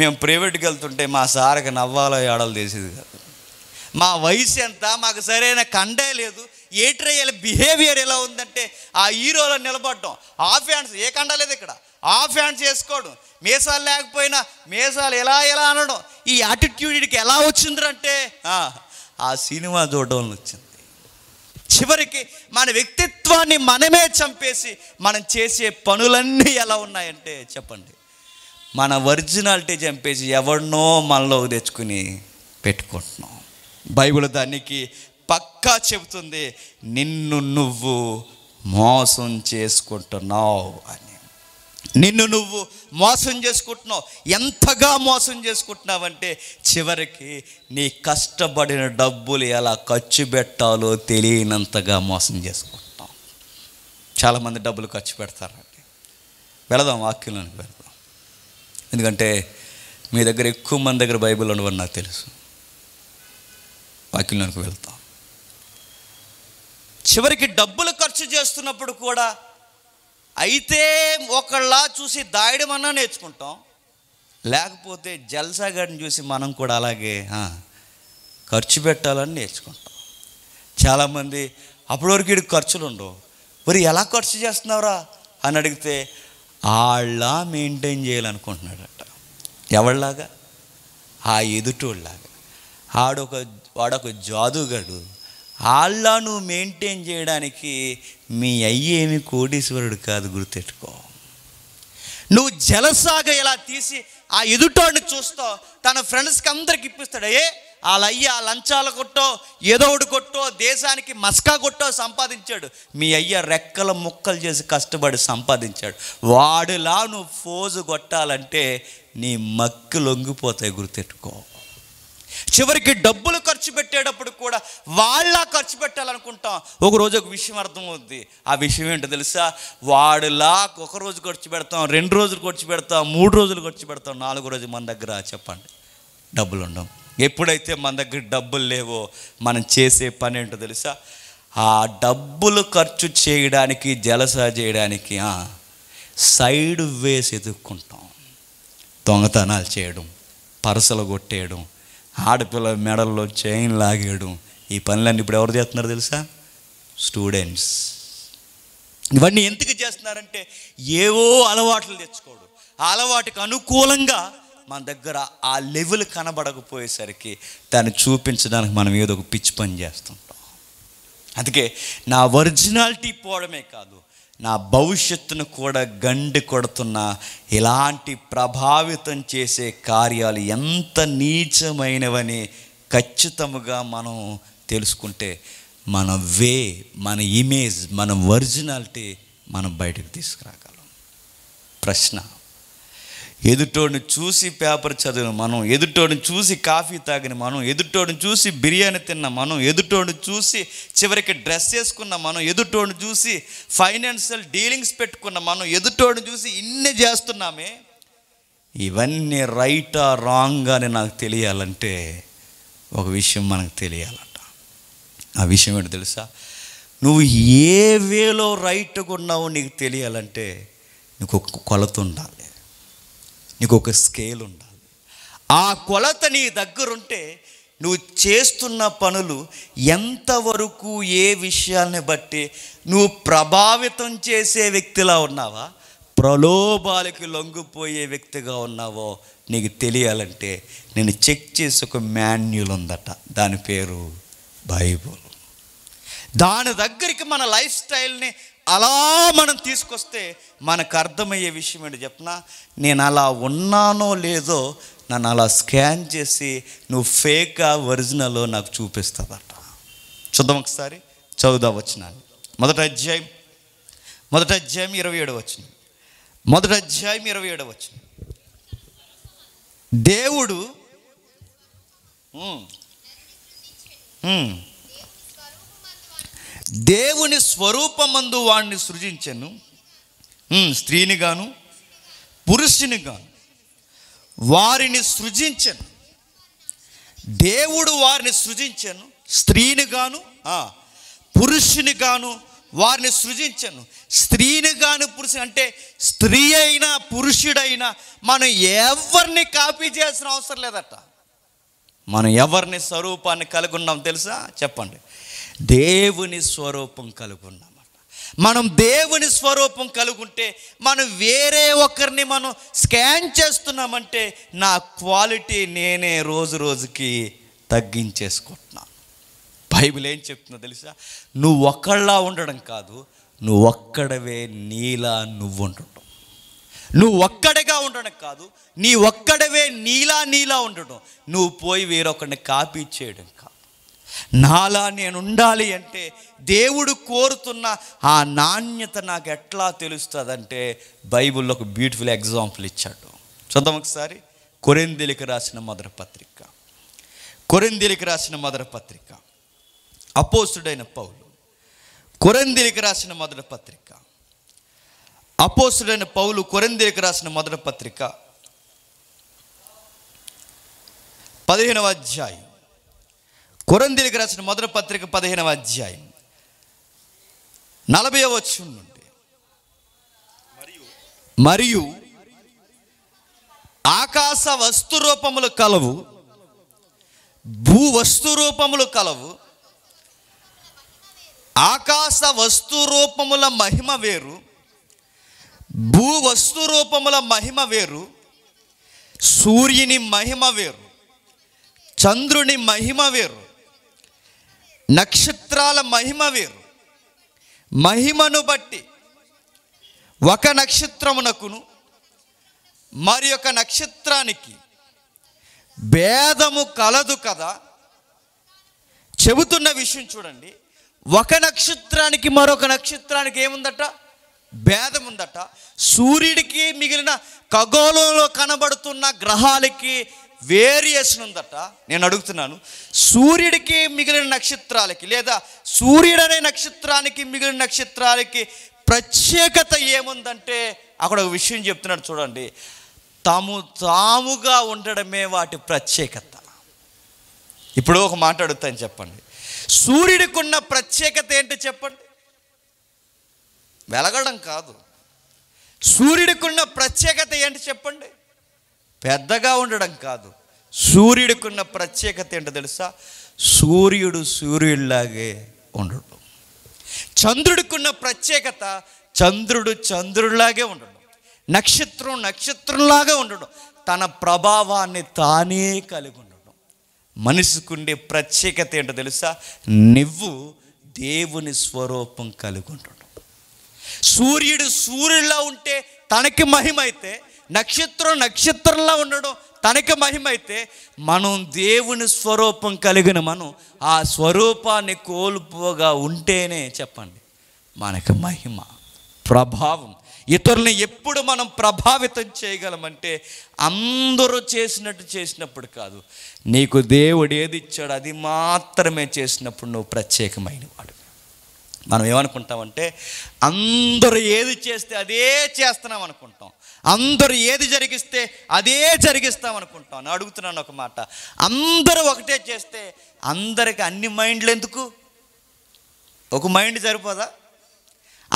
మేము ప్రైవేట్కి వెళ్తుంటే మా సార్కి నవ్వాలో ఏడాలు తెలిసేది కాదు మా వయసు ఎంత మాకు సరైన కండే లేదు ఏట్రై బిహేవియర్ ఎలా ఉందంటే ఆ హీరోలో నిలబడటం ఆఫ్ హ్యాండ్స్ ఏ కండ లేదు ఇక్కడ ఆఫ్ హ్యాండ్స్ చేసుకోవడం మీసాలు లేకపోయినా మీసాలు ఎలా ఎలా అనడం ఈ యాటిట్యూడ్కి ఎలా వచ్చిందంటే ఆ సినిమా చూడడం వచ్చింది చివరికి మన వ్యక్తిత్వాన్ని మనమే చంపేసి మనం చేసే పనులన్నీ ఎలా ఉన్నాయంటే చెప్పండి మన ఒరిజినాలిటీ చంపేసి ఎవరినో మనలో తెచ్చుకుని పెట్టుకుంటున్నాం బైబిల్ దానికి పక్కా చెబుతుంది నిన్ను నువ్వు మోసం చేసుకుంటున్నావు అని నిన్ను నువ్వు మోసం చేసుకుంటున్నావు ఎంతగా మోసం చేసుకుంటున్నావంటే చివరికి నీ కష్టపడిన డబ్బులు ఎలా ఖర్చు పెట్టాలో తెలియనంతగా మోసం చేసుకుంటున్నావు చాలామంది డబ్బులు ఖర్చు పెడతారండి వెళదాం వాక్యంలోనికి వెళదాం ఎందుకంటే మీ దగ్గర ఎక్కువ మంది దగ్గర బైబిల్ ఉండవని నాకు తెలుసు వాక్యంలోనికి వెళ్తాం చివరికి డబ్బులు ఖర్చు చేస్తున్నప్పుడు కూడా అయితే ఒకళ్ళ చూసి దాయడమన్నా నేర్చుకుంటాం లేకపోతే జల్సాగాడిని చూసి మనం కూడా అలాగే ఖర్చు పెట్టాలని నేర్చుకుంటాం చాలామంది అప్పటివరకు వీడికి ఖర్చులు ఉండవు మరి ఎలా ఖర్చు చేస్తున్నావురా అని అడిగితే వాళ్ళ మెయింటైన్ చేయాలనుకుంటున్నాడట ఎవళ్ళలాగా ఆ ఎదుటోళ్ళలాగా ఆడొక వాడొక జాదుగాడు ఆళ్ళను మెయింటైన్ చేయడానికి మీ అయ్యేమి కోటీశ్వరుడు కాదు గుర్తెట్టుకో నువ్వు జలసాగ ఇలా తీసి ఆ ఎదుటోడిని చూస్తో తన ఫ్రెండ్స్కి అందరికి ఇప్పిస్తాడు ఏ వాళ్ళయ్య ఆ లంచాల కొట్టో ఏదోడు కొట్టో దేశానికి మస్కా కొట్టో సంపాదించాడు మీ అయ్య రెక్కల ముక్కలు చేసి కష్టపడి సంపాదించాడు వాడిలా నువ్వు ఫోజు కొట్టాలంటే నీ మక్కు లొంగిపోతాయి గుర్తెట్టుకో చివరికి డబ్బులు ఖర్చు పెట్టేటప్పుడు కూడా వాళ్ళ ఖర్చు పెట్టాలనుకుంటాం ఒకరోజు ఒక విషయం అర్థమవుద్ది ఆ విషయం ఏంటో తెలుసా వాడులా ఒక రోజు ఖర్చు పెడతాం రెండు రోజులు ఖర్చు పెడతాం మూడు రోజులు ఖర్చు పెడతాం నాలుగు రోజు మన దగ్గర చెప్పండి డబ్బులు ఉండవు ఎప్పుడైతే మన దగ్గర డబ్బులు లేవో మనం చేసే పని ఏంటో తెలుసా ఆ డబ్బులు ఖర్చు చేయడానికి జలస చేయడానికి సైడ్ వేసి ఎదుక్కుంటాం దొంగతనాలు చేయడం పరసలు కొట్టేయడం ఆడపిల్ల మెడల్లో చైన్ లాగేయడం ఈ పనులన్నీ ఇప్పుడు ఎవరు చేస్తున్నారు తెలుసా స్టూడెంట్స్ ఇవన్నీ ఎందుకు చేస్తున్నారంటే ఏవో అలవాట్లు తెచ్చుకోడు ఆ అలవాటుకు అనుకూలంగా మన దగ్గర ఆ లెవెల్ కనబడకపోయేసరికి దాన్ని చూపించడానికి మనం ఏదో ఒక పిచ్చి పని చేస్తుంటాం అందుకే నా ఒరిజినాలిటీ పోవడమే కాదు నా భవిష్యత్తును కూడా గండి కొడుతున్న ఇలాంటి ప్రభావితం చేసే కార్యాలు ఎంత నీచమైనవని ఖచ్చితముగా మనం తెలుసుకుంటే మన వే మన ఇమేజ్ మన ఒరిజినాలిటీ మనం బయటకు తీసుకురాగలం ప్రశ్న ఎదుటోడిని చూసి పేపర్ చదివిన మనం ఎదుటోడిని చూసి కాఫీ తాగిన మనం ఎదుటోడిని చూసి బిర్యానీ తిన్న మనం ఎదుటోడిని చూసి చివరికి డ్రెస్ వేసుకున్న మనం ఎదుటోడిని చూసి ఫైనాన్షియల్ డీలింగ్స్ పెట్టుకున్న మనం ఎదుటోడిని చూసి ఇన్ని చేస్తున్నామే ఇవన్నీ రైటా రాంగ్ అని నాకు తెలియాలంటే ఒక విషయం మనకు తెలియాలంట ఆ విషయం ఏంటో తెలుసా నువ్వు ఏ వేలో రైట్గా ఉన్నావో నీకు తెలియాలంటే నీకు కొలత ఉండాలి నీకు ఒక స్కేల్ ఉండాలి ఆ కొలత నీ దగ్గరుంటే నువ్వు చేస్తున్న పనులు ఎంతవరకు ఏ విషయాన్ని బట్టి నువ్వు ప్రభావితం చేసే వ్యక్తిలా ఉన్నావా ప్రలోభాలకి లొంగిపోయే వ్యక్తిగా ఉన్నావో నీకు తెలియాలంటే నేను చెక్ చేసి ఒక మాన్యుల్ ఉందట దాని పేరు బైబుల్ దాని దగ్గరికి మన లైఫ్ స్టైల్ని అలా మనం తీసుకొస్తే మనకు అర్థమయ్యే విషయం ఏంటి చెప్పినా నేను అలా ఉన్నానో లేదో నన్ను అలా స్కాన్ చేసి నువ్వు ఫేక్గా ఒరిజినల్ నాకు చూపిస్తుందట చూద్దాం ఒకసారి చదువుదా వచ్చిన మొదట అధ్యాయం మొదట అధ్యాయం ఇరవై ఏడు వచ్చిన మొదట అధ్యాయం ఇరవై ఏడు వచ్చిన దేవుడు దేవుని స్వరూపమందు వాణ్ణి సృజించను స్త్రీని గాను పురుషుని గాను వారిని సృజించను దేవుడు వారిని సృజించను స్త్రీని గాను పురుషుని గాను వారిని సృజించను స్త్రీని గాను పురుషుని అంటే స్త్రీ అయినా పురుషుడైనా మనం ఎవరిని కాపీ చేయాల్సిన అవసరం లేదట మనం ఎవరిని స్వరూపాన్ని కలిగి ఉన్నాం తెలుసా చెప్పండి దేవుని స్వరూపం కలుగున్నాం మనం దేవుని స్వరూపం కలుగుంటే మనం వేరే ఒకరిని మనం స్కాన్ చేస్తున్నామంటే నా క్వాలిటీ నేనే రోజు రోజుకి తగ్గించేసుకుంటున్నాను బైబిల్ ఏం చెప్తుందో తెలుసా నువ్వు ఒక్కళ్ళ ఉండడం కాదు నువ్వు ఒక్కడవే నీలా నువ్వు ఉండటం నువ్వు ఒక్కడగా ఉండడం కాదు నీ ఒక్కడవే నీలా నీలా ఉండటం నువ్వు పోయి వేరొకరిని కాపీ చేయడం కాదు నాలా నేను ఉండాలి అంటే దేవుడు కోరుతున్న ఆ నాణ్యత నాకు ఎట్లా తెలుస్తుందంటే బైబిల్లో ఒక బ్యూటిఫుల్ ఎగ్జాంపుల్ ఇచ్చాడు చూద్దాం ఒకసారి కొరెందిలికి రాసిన మొదటి పత్రిక కొరెందిలికి రాసిన మొదటి పత్రిక అపోసుడైన పౌలు కొరెందిలికి రాసిన మొదటి పత్రిక అపోసుడైన పౌలు కొరెందిలికి రాసిన మొదటి పత్రిక పదిహేనవ అధ్యాయం కొరందిరికి రాసిన మొదటి పత్రిక పదిహేనవ అధ్యాయం నలభై వచ్చు నుండి మరియు ఆకాశ వస్తు రూపములు కలవు భూ వస్తు రూపములు కలవు ఆకాశ వస్తు రూపముల మహిమ వేరు భూ వస్తు రూపముల మహిమ వేరు సూర్యుని మహిమ వేరు చంద్రుని మహిమ వేరు నక్షత్రాల మహిమ వేరు మహిమను బట్టి ఒక నక్షత్రమునకును మరి ఒక నక్షత్రానికి భేదము కలదు కదా చెబుతున్న విషయం చూడండి ఒక నక్షత్రానికి మరొక నక్షత్రానికి ఏముందట భేదం ఉందట సూర్యుడికి మిగిలిన ఖగోళంలో కనబడుతున్న గ్రహాలకి వేరియేషన్ ఉందట నేను అడుగుతున్నాను సూర్యుడికి మిగిలిన నక్షత్రాలకి లేదా సూర్యుడు అనే నక్షత్రానికి మిగిలిన నక్షత్రాలకి ప్రత్యేకత ఏముందంటే అక్కడ ఒక విషయం చెప్తున్నాడు చూడండి తాము తాముగా ఉండడమే వాటి ప్రత్యేకత ఇప్పుడు ఒక మాట అడుగుతాను చెప్పండి సూర్యుడికి ఉన్న ప్రత్యేకత ఏంటి చెప్పండి వెలగడం కాదు సూర్యుడికి ఉన్న ప్రత్యేకత ఏంటి చెప్పండి పెద్దగా ఉండడం కాదు సూర్యుడికున్న ప్రత్యేకత ఏంటో తెలుసా సూర్యుడు సూర్యుడిలాగే ఉండడు చంద్రుడికున్న ప్రత్యేకత చంద్రుడు చంద్రుడిలాగే ఉండడు నక్షత్రం నక్షత్రంలాగా ఉండడం తన ప్రభావాన్ని తానే కలిగి ఉండడం మనిషికుండే ప్రత్యేకత ఏంటో తెలుసా నువ్వు దేవుని స్వరూపం కలిగి ఉండడం సూర్యుడు సూర్యుడిలా ఉంటే తనకి మహిమైతే నక్షత్రం నక్షత్రంలా ఉండడం తనకి మహిమైతే మనం దేవుని స్వరూపం కలిగిన మనం ఆ స్వరూపాన్ని కోల్పోగా ఉంటేనే చెప్పండి మనకు మహిమ ప్రభావం ఇతరులను ఎప్పుడు మనం ప్రభావితం చేయగలమంటే అందరూ చేసినట్టు చేసినప్పుడు కాదు నీకు దేవుడు ఏది ఇచ్చాడు అది మాత్రమే చేసినప్పుడు నువ్వు ప్రత్యేకమైన వాడు మనం ఏమనుకుంటామంటే అందరూ ఏది చేస్తే అదే చేస్తున్నాం అనుకుంటాం అందరూ ఏది జరిగిస్తే అదే జరిగిస్తాం అనుకుంటాను అడుగుతున్నాను ఒక మాట అందరూ ఒకటే చేస్తే అందరికి అన్ని మైండ్లు ఎందుకు ఒక మైండ్ సరిపోదా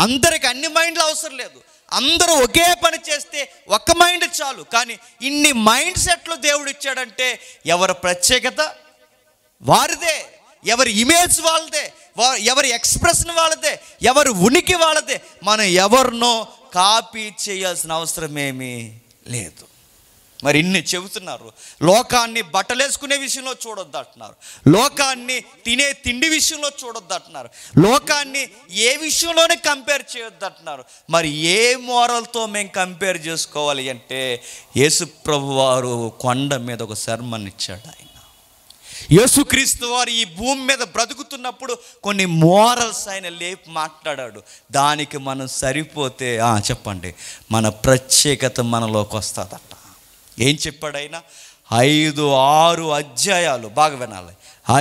అందరికి అన్ని మైండ్లు అవసరం లేదు అందరూ ఒకే పని చేస్తే ఒక మైండ్ చాలు కానీ ఇన్ని మైండ్ సెట్లు దేవుడు ఇచ్చాడంటే ఎవరి ప్రత్యేకత వారిదే ఎవరి ఇమేజ్ వాళ్ళదే ఎవరి ఎక్స్ప్రెషన్ వాళ్ళదే ఎవరి ఉనికి వాళ్ళదే మనం ఎవరినో కాపీ చేయాల్సిన అవసరమేమీ లేదు మరి ఇన్ని చెబుతున్నారు లోకాన్ని బట్టలేసుకునే విషయంలో చూడొద్దు అంటున్నారు లోకాన్ని తినే తిండి విషయంలో చూడొద్దు అంటున్నారు లోకాన్ని ఏ విషయంలోనే కంపేర్ చేయొద్దు అంటున్నారు మరి ఏ మోరల్తో మేము కంపేర్ చేసుకోవాలి అంటే యేసు ప్రభు వారు కొండ మీద ఒక శర్మనిచ్చాడు ఆయన యేసుక్రీస్తు వారు ఈ భూమి మీద బ్రతుకుతున్నప్పుడు కొన్ని మోరల్స్ ఆయన లేపి మాట్లాడాడు దానికి మనం సరిపోతే చెప్పండి మన ప్రత్యేకత మనలోకి వస్తుందట ఏం చెప్పాడు ఆయన ఐదు ఆరు అధ్యాయాలు బాగా వినాలి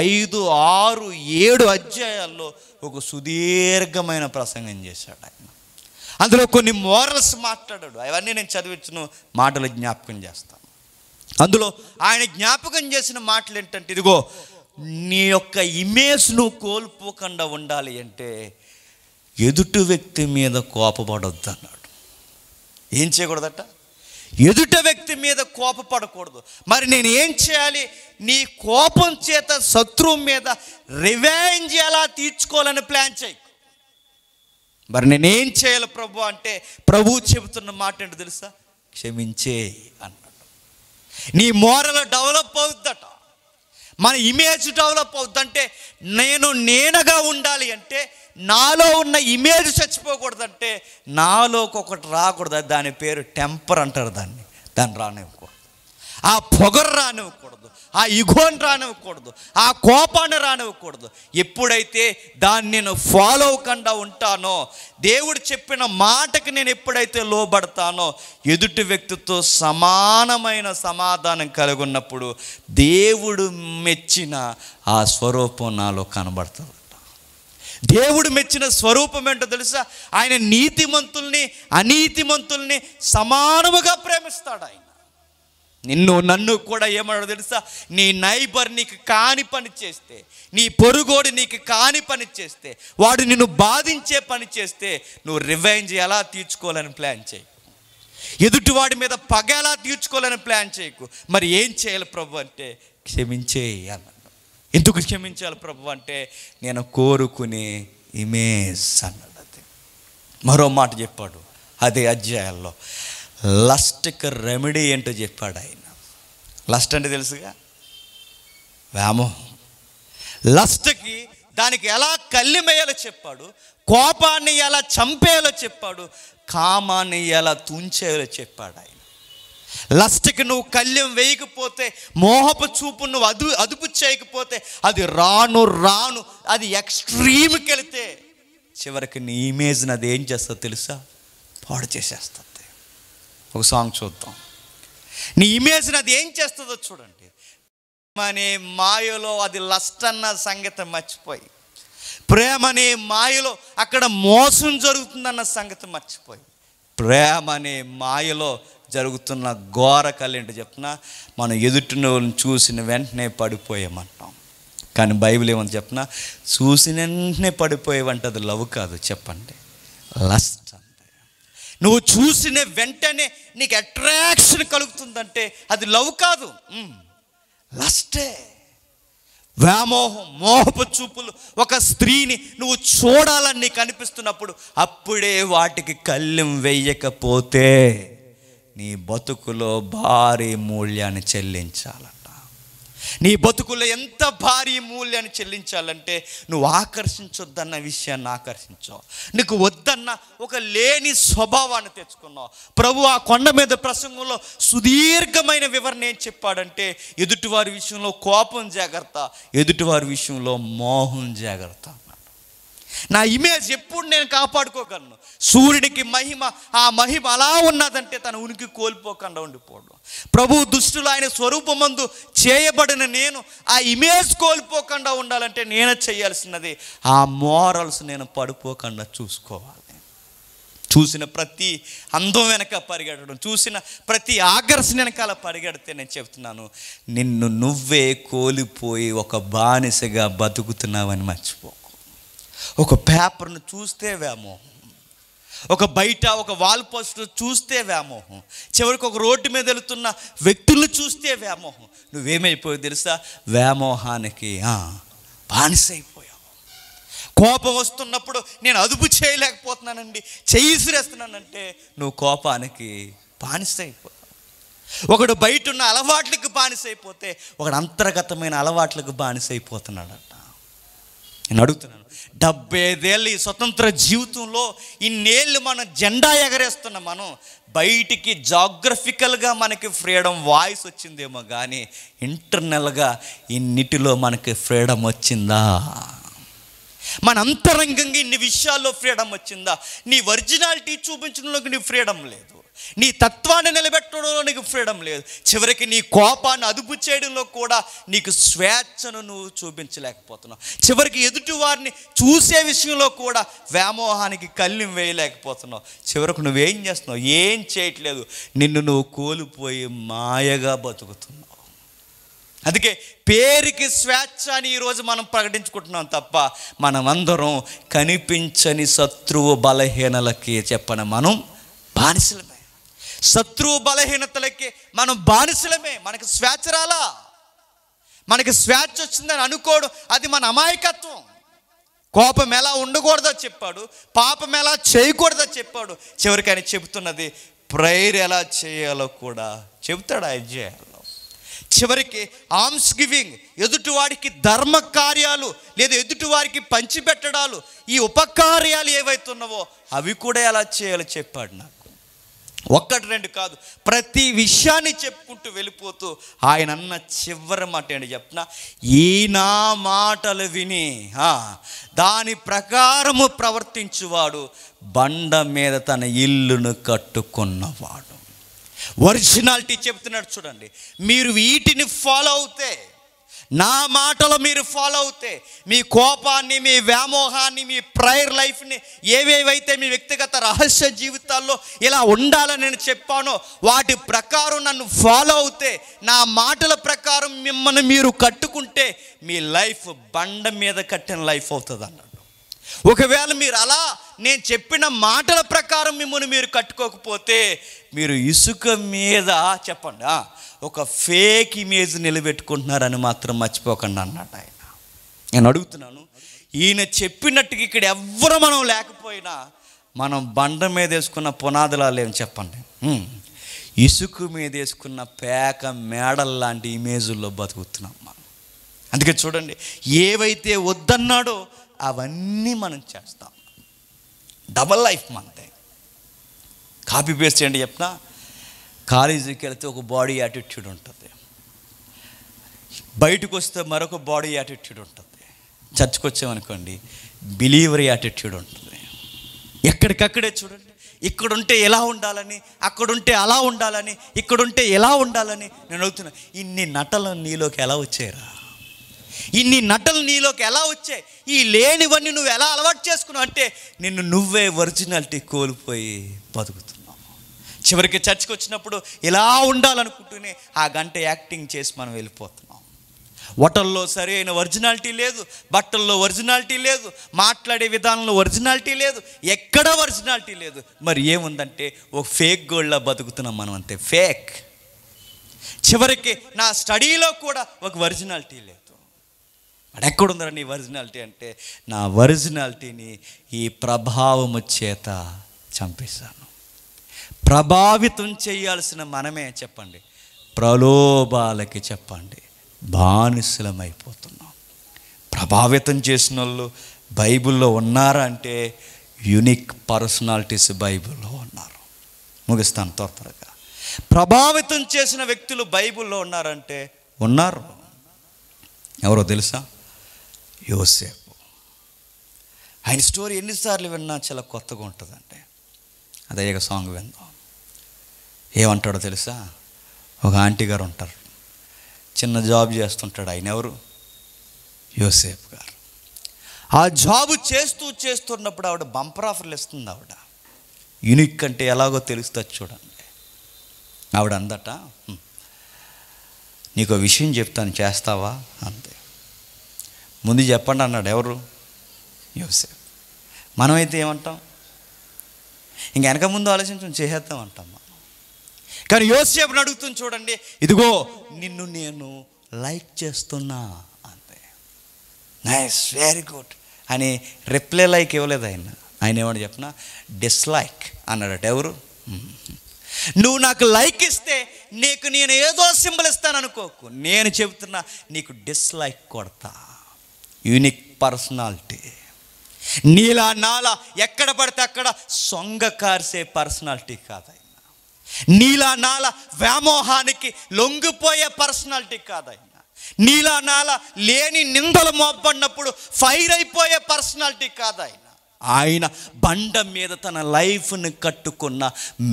ఐదు ఆరు ఏడు అధ్యాయాల్లో ఒక సుదీర్ఘమైన ప్రసంగం చేశాడు ఆయన అందులో కొన్ని మోరల్స్ మాట్లాడాడు అవన్నీ నేను చదివించిన మాటలు జ్ఞాపకం చేస్తాను అందులో ఆయన జ్ఞాపకం చేసిన మాటలు ఏంటంటే ఇదిగో నీ యొక్క ఇమేజ్ నువ్వు కోల్పోకుండా ఉండాలి అంటే ఎదుటి వ్యక్తి మీద కోపపడొద్దు అన్నాడు ఏం చేయకూడదట ఎదుట వ్యక్తి మీద కోపపడకూడదు మరి నేను ఏం చేయాలి నీ కోపం చేత శత్రువు మీద రివెంజ్ ఎలా తీర్చుకోవాలని ప్లాన్ చేయి మరి నేనేం చేయాలి ప్రభు అంటే ప్రభు చెబుతున్న మాట ఏంటో తెలుసా క్షమించే అన్న నీ మోరల్ డెవలప్ అవుద్దట మన ఇమేజ్ డెవలప్ అవుద్దంటే నేను నేనగా ఉండాలి అంటే నాలో ఉన్న ఇమేజ్ చచ్చిపోకూడదంటే నాలోకి ఒకటి రాకూడదు దాని పేరు టెంపర్ అంటారు దాన్ని దాన్ని రానివ్వకూడదు ఆ పొగరు రానివ్వకూడదు ఆ ఇగోని రానివ్వకూడదు ఆ కోపాన్ని రానివ్వకూడదు ఎప్పుడైతే దాన్ని నేను ఫాలో అవ్వకుండా ఉంటానో దేవుడు చెప్పిన మాటకి నేను ఎప్పుడైతే లోబడతానో ఎదుటి వ్యక్తితో సమానమైన సమాధానం కలిగి ఉన్నప్పుడు దేవుడు మెచ్చిన ఆ స్వరూపం నాలో కనబడుతుంది దేవుడు మెచ్చిన స్వరూపం ఏంటో తెలుసా ఆయన నీతిమంతుల్ని అనీతిమంతుల్ని సమానముగా ప్రేమిస్తాడు ఆయన నిన్ను నన్ను కూడా ఏమన్నా తెలుసా నీ నైబర్ నీకు కాని పని చేస్తే నీ పొరుగోడు నీకు కాని పని చేస్తే వాడు నిన్ను బాధించే పని చేస్తే నువ్వు రివెంజ్ ఎలా తీర్చుకోవాలని ప్లాన్ చేయి ఎదుటివాడి మీద పగ ఎలా తీర్చుకోవాలని ప్లాన్ చేయకు మరి ఏం చేయాలి ప్రభు అంటే క్షమించేయి అన్నాడు ఎందుకు క్షమించాలి ప్రభు అంటే నేను కోరుకునే ఇమేజ్ అన్నాడు అది మరో మాట చెప్పాడు అదే అధ్యాయాల్లో లస్ట్కి రెమెడీ ఏంటో చెప్పాడు ఆయన లస్ట్ అంటే తెలుసుగా వ్యామోహం లస్ట్కి దానికి ఎలా కల్లిమేయాలో చెప్పాడు కోపాన్ని ఎలా చంపేయాలో చెప్పాడు కామాన్ని ఎలా తుంచేయాలో చెప్పాడు ఆయన లస్ట్కి నువ్వు కళ్యం వేయకపోతే మోహపు చూపు నువ్వు అదు అదుపు చేయకపోతే అది రాను రాను అది ఎక్స్ట్రీమ్కి వెళితే చివరికి నీ ఇమేజ్ని అది ఏం చేస్తా తెలుసా పాడు చేసేస్తా ఒక సాంగ్ చూద్దాం నీ ఇమేజ్ని అది ఏం చేస్తుందో చూడండి అనే మాయలో అది లస్ట్ అన్న సంగతి మర్చిపోయి ప్రేమ అనే మాయలో అక్కడ మోసం జరుగుతుందన్న సంగతి మర్చిపోయి ప్రేమ అనే మాయలో జరుగుతున్న ఘోర కళ్ళేంటి చెప్పిన మనం ఎదుటిని చూసిన వెంటనే పడిపోయామంటాం కానీ బైబిల్ ఏమని చెప్పిన చూసిన వెంటనే పడిపోయేవంటే అది లవ్ కాదు చెప్పండి లస్ట్ నువ్వు చూసిన వెంటనే నీకు అట్రాక్షన్ కలుగుతుందంటే అది లవ్ కాదు లస్టే వ్యామోహం మోహపు చూపులు ఒక స్త్రీని నువ్వు చూడాలని నీకు అనిపిస్తున్నప్పుడు అప్పుడే వాటికి కళ్ళెం వేయకపోతే నీ బతుకులో భారీ మూల్యాన్ని చెల్లించాలని నీ బతుకుల్లో ఎంత భారీ మూల్యాన్ని చెల్లించాలంటే నువ్వు ఆకర్షించొద్దన్న విషయాన్ని ఆకర్షించావు నీకు వద్దన్న ఒక లేని స్వభావాన్ని తెచ్చుకున్నావు ప్రభు ఆ కొండ మీద ప్రసంగంలో సుదీర్ఘమైన వివరణ ఏం చెప్పాడంటే ఎదుటివారి విషయంలో కోపం జాగ్రత్త ఎదుటివారి విషయంలో మోహం జాగ్రత్త నా ఇమేజ్ ఎప్పుడు నేను కాపాడుకోగలను సూర్యుడికి మహిమ ఆ మహిమ అలా ఉన్నదంటే తన ఉనికి కోల్పోకుండా ఉండిపోవడం ప్రభు దుష్టులు ఆయన స్వరూపమందు చేయబడిన నేను ఆ ఇమేజ్ కోల్పోకుండా ఉండాలంటే నేను చేయాల్సినది ఆ మోరల్స్ నేను పడిపోకుండా చూసుకోవాలి చూసిన ప్రతి అందం వెనక పరిగెడడం చూసిన ప్రతి ఆకర్షణ వెనకాల పరిగెడితే నేను చెప్తున్నాను నిన్ను నువ్వే కోలిపోయి ఒక బానిసగా బతుకుతున్నావని మర్చిపో ఒక పేపర్ను చూస్తే వ్యామోహం ఒక బయట ఒక వాల్ పోస్టర్ చూస్తే వ్యామోహం చివరికి ఒక రోడ్డు మీద వెళుతున్న వ్యక్తులను చూస్తే వ్యామోహం నువ్వేమైపోయావు తెలుసా వ్యామోహానికి బానిసైపోయావు కోపం వస్తున్నప్పుడు నేను అదుపు చేయలేకపోతున్నానండి చేయిసిరేస్తున్నానంటే నువ్వు కోపానికి బానిసైపోయావు ఒకడు బయట ఉన్న అలవాట్లకు బానిసైపోతే ఒకడు అంతర్గతమైన అలవాట్లకు బానిసైపోతున్నాడు నేను అడుగుతున్నాను డెబ్బై ఐదేళ్ళు ఈ స్వతంత్ర జీవితంలో ఇన్నేళ్ళు మనం జెండా ఎగరేస్తున్న మనం బయటికి జాగ్రఫికల్గా మనకి ఫ్రీడమ్ వాయిస్ వచ్చిందేమో కానీ ఇంటర్నల్గా ఇన్నిటిలో మనకి ఫ్రీడమ్ వచ్చిందా మన అంతరంగంగా ఇన్ని విషయాల్లో ఫ్రీడమ్ వచ్చిందా నీ ఒరిజినాలిటీ చూపించడంలోకి నీ ఫ్రీడమ్ లేదు నీ తత్వాన్ని నిలబెట్టడంలో నీకు ఫ్రీడమ్ లేదు చివరికి నీ కోపాన్ని అదుపు చేయడంలో కూడా నీకు స్వేచ్ఛను నువ్వు చూపించలేకపోతున్నావు చివరికి ఎదుటి వారిని చూసే విషయంలో కూడా వ్యామోహానికి కళ్ళెం వేయలేకపోతున్నావు చివరకు నువ్వేం చేస్తున్నావు ఏం చేయట్లేదు నిన్ను నువ్వు కోల్పోయి మాయగా బతుకుతున్నావు అందుకే పేరుకి స్వేచ్ఛ అని ఈరోజు మనం ప్రకటించుకుంటున్నాం తప్ప మనమందరం కనిపించని శత్రువు బలహీనలకి చెప్పన మనం బానిసలమే శత్రువు బలహీనతలకి మనం బానిసలమే మనకి స్వేచ్ఛ రాలా మనకి స్వేచ్ఛ వచ్చిందని అనుకోడు అది మన అమాయకత్వం కోపం ఎలా ఉండకూడదో చెప్పాడు పాపం ఎలా చేయకూడదో చెప్పాడు చివరికి ఆయన చెబుతున్నది ప్రేయర్ ఎలా చేయాలో కూడా చెబుతాడు ఆయన చేయాలి చివరికి ఆమ్స్ గివింగ్ ఎదుటివాడికి ధర్మ కార్యాలు లేదా ఎదుటివారికి పంచిపెట్టడాలు ఈ ఉపకార్యాలు ఏవైతున్నావో అవి కూడా ఎలా చేయాలో చెప్పాడు నాకు ఒక్కటి రెండు కాదు ప్రతి విషయాన్ని చెప్పుకుంటూ వెళ్ళిపోతూ ఆయన అన్న చివరి మాట ఏంటి చెప్పిన ఈ నా మాటలు విని దాని ప్రకారము ప్రవర్తించువాడు బండ మీద తన ఇల్లును కట్టుకున్నవాడు ఒరిజినాలిటీ చెప్తున్నాడు చూడండి మీరు వీటిని ఫాలో అవుతే నా మాటలు మీరు ఫాలో అవుతే మీ కోపాన్ని మీ వ్యామోహాన్ని మీ ప్రైర్ లైఫ్ని ఏవేవైతే మీ వ్యక్తిగత రహస్య జీవితాల్లో ఇలా ఉండాలని నేను చెప్పానో వాటి ప్రకారం నన్ను ఫాలో అవుతే నా మాటల ప్రకారం మిమ్మల్ని మీరు కట్టుకుంటే మీ లైఫ్ బండ మీద కట్టిన లైఫ్ అవుతుంది అన్నాడు ఒకవేళ మీరు అలా నేను చెప్పిన మాటల ప్రకారం మిమ్మల్ని మీరు కట్టుకోకపోతే మీరు ఇసుక మీద చెప్పండి ఒక ఫేక్ ఇమేజ్ నిలబెట్టుకుంటున్నారని మాత్రం మర్చిపోకండి అన్నట్టు ఆయన నేను అడుగుతున్నాను ఈయన చెప్పినట్టుగా ఇక్కడ ఎవ్వరు మనం లేకపోయినా మనం బండ మీద వేసుకున్న పునాదులాలు లేవని చెప్పండి ఇసుక మీద వేసుకున్న పేక లాంటి ఇమేజుల్లో బతుకుతున్నాం మనం అందుకే చూడండి ఏవైతే వద్దన్నాడో అవన్నీ మనం చేస్తాం డబల్ లైఫ్ మనదే కాపీ పేస్ట్ చేయండి చెప్తా కాలేజీకి వెళ్తే ఒక బాడీ యాటిట్యూడ్ ఉంటుంది బయటకు వస్తే మరొక బాడీ యాటిట్యూడ్ ఉంటుంది చర్చకు వచ్చామనుకోండి బిలీవర్ యాటిట్యూడ్ ఉంటుంది ఎక్కడికక్కడే చూడండి ఇక్కడుంటే ఎలా ఉండాలని అక్కడుంటే అలా ఉండాలని ఇక్కడుంటే ఎలా ఉండాలని నేను అడుగుతున్నా ఇన్ని నటలు నీలోకి ఎలా వచ్చాయరా ఇన్ని నటలు నీలోకి ఎలా వచ్చాయి ఈ లేనివన్నీ నువ్వు ఎలా అలవాటు చేసుకున్నావు అంటే నిన్ను నువ్వే ఒరిజినాలిటీ కోల్పోయి బతుకుతున్నావు చివరికి చర్చికి వచ్చినప్పుడు ఇలా ఉండాలనుకుంటూనే ఆ గంట యాక్టింగ్ చేసి మనం వెళ్ళిపోతున్నాం ఓటల్లో సరైన ఒరిజినాలిటీ లేదు బట్టల్లో ఒరిజినాలిటీ లేదు మాట్లాడే విధానంలో ఒరిజినాలిటీ లేదు ఎక్కడ ఒరిజినాలిటీ లేదు మరి ఏముందంటే ఓ ఫేక్ గోల్డ్లా బతుకుతున్నాం మనం అంతే ఫేక్ చివరికి నా స్టడీలో కూడా ఒక ఒరిజినాలిటీ లేదు వాడు ఎక్కడున్నారా నీ ఒరిజినాలిటీ అంటే నా ఒరిజినాలిటీని ఈ ప్రభావము చేత చంపేశాను ప్రభావితం చేయాల్సిన మనమే చెప్పండి ప్రలోభాలకి చెప్పండి బానిసలమైపోతున్నాం ప్రభావితం చేసిన వాళ్ళు బైబిల్లో ఉన్నారా అంటే యునిక్ పర్సనాలిటీస్ బైబిల్లో ఉన్నారు ముగిస్తాను త్వర త్వరగా ప్రభావితం చేసిన వ్యక్తులు బైబిల్లో ఉన్నారంటే ఉన్నారు ఎవరో తెలుసా యోసేపు ఆయన స్టోరీ ఎన్నిసార్లు విన్నా చాలా కొత్తగా ఉంటుందండి అదయ్యక సాంగ్ విందాం ఏమంటాడో తెలుసా ఒక ఆంటీ గారు ఉంటారు చిన్న జాబ్ చేస్తుంటాడు ఆయన ఎవరు యోసేఫ్ గారు ఆ జాబ్ చేస్తూ చేస్తున్నప్పుడు ఆవిడ బంపర్ ఆఫర్లు ఇస్తుంది ఆవిడ యునిక్ అంటే ఎలాగో తెలుస్తుంది చూడండి ఆవిడ అందట నీకు విషయం చెప్తాను చేస్తావా అంతే ముందు చెప్పండి అన్నాడు ఎవరు యోసే మనమైతే ఏమంటాం ఇంక వెనక ముందు ఆలోచించం చేసేద్దాం అంటాం కానీ యోసేపు అడుగుతుంది చూడండి ఇదిగో నిన్ను నేను లైక్ చేస్తున్నా అంతే నైస్ వెరీ గుడ్ అని రిప్లై లైక్ ఇవ్వలేదు ఆయన ఆయన ఏమన్నా చెప్పిన డిస్లైక్ అన్నాడట ఎవరు నువ్వు నాకు లైక్ ఇస్తే నీకు నేను ఏదో సింబల్ ఇస్తాను అనుకోకు నేను చెబుతున్నా నీకు డిస్లైక్ కొడతా యూనిక్ పర్సనాలిటీ నీలా నాల ఎక్కడ పడితే అక్కడ సొంగ కార్సే పర్సనాలిటీ కాదైనా నీలా నాల వ్యామోహానికి లొంగిపోయే పర్సనాలిటీ కాదైనా నీలా నాల లేని నిందలు మోపడినప్పుడు ఫైర్ అయిపోయే పర్సనాలిటీ కాదైనా ఆయన బండ మీద తన లైఫ్ను కట్టుకున్న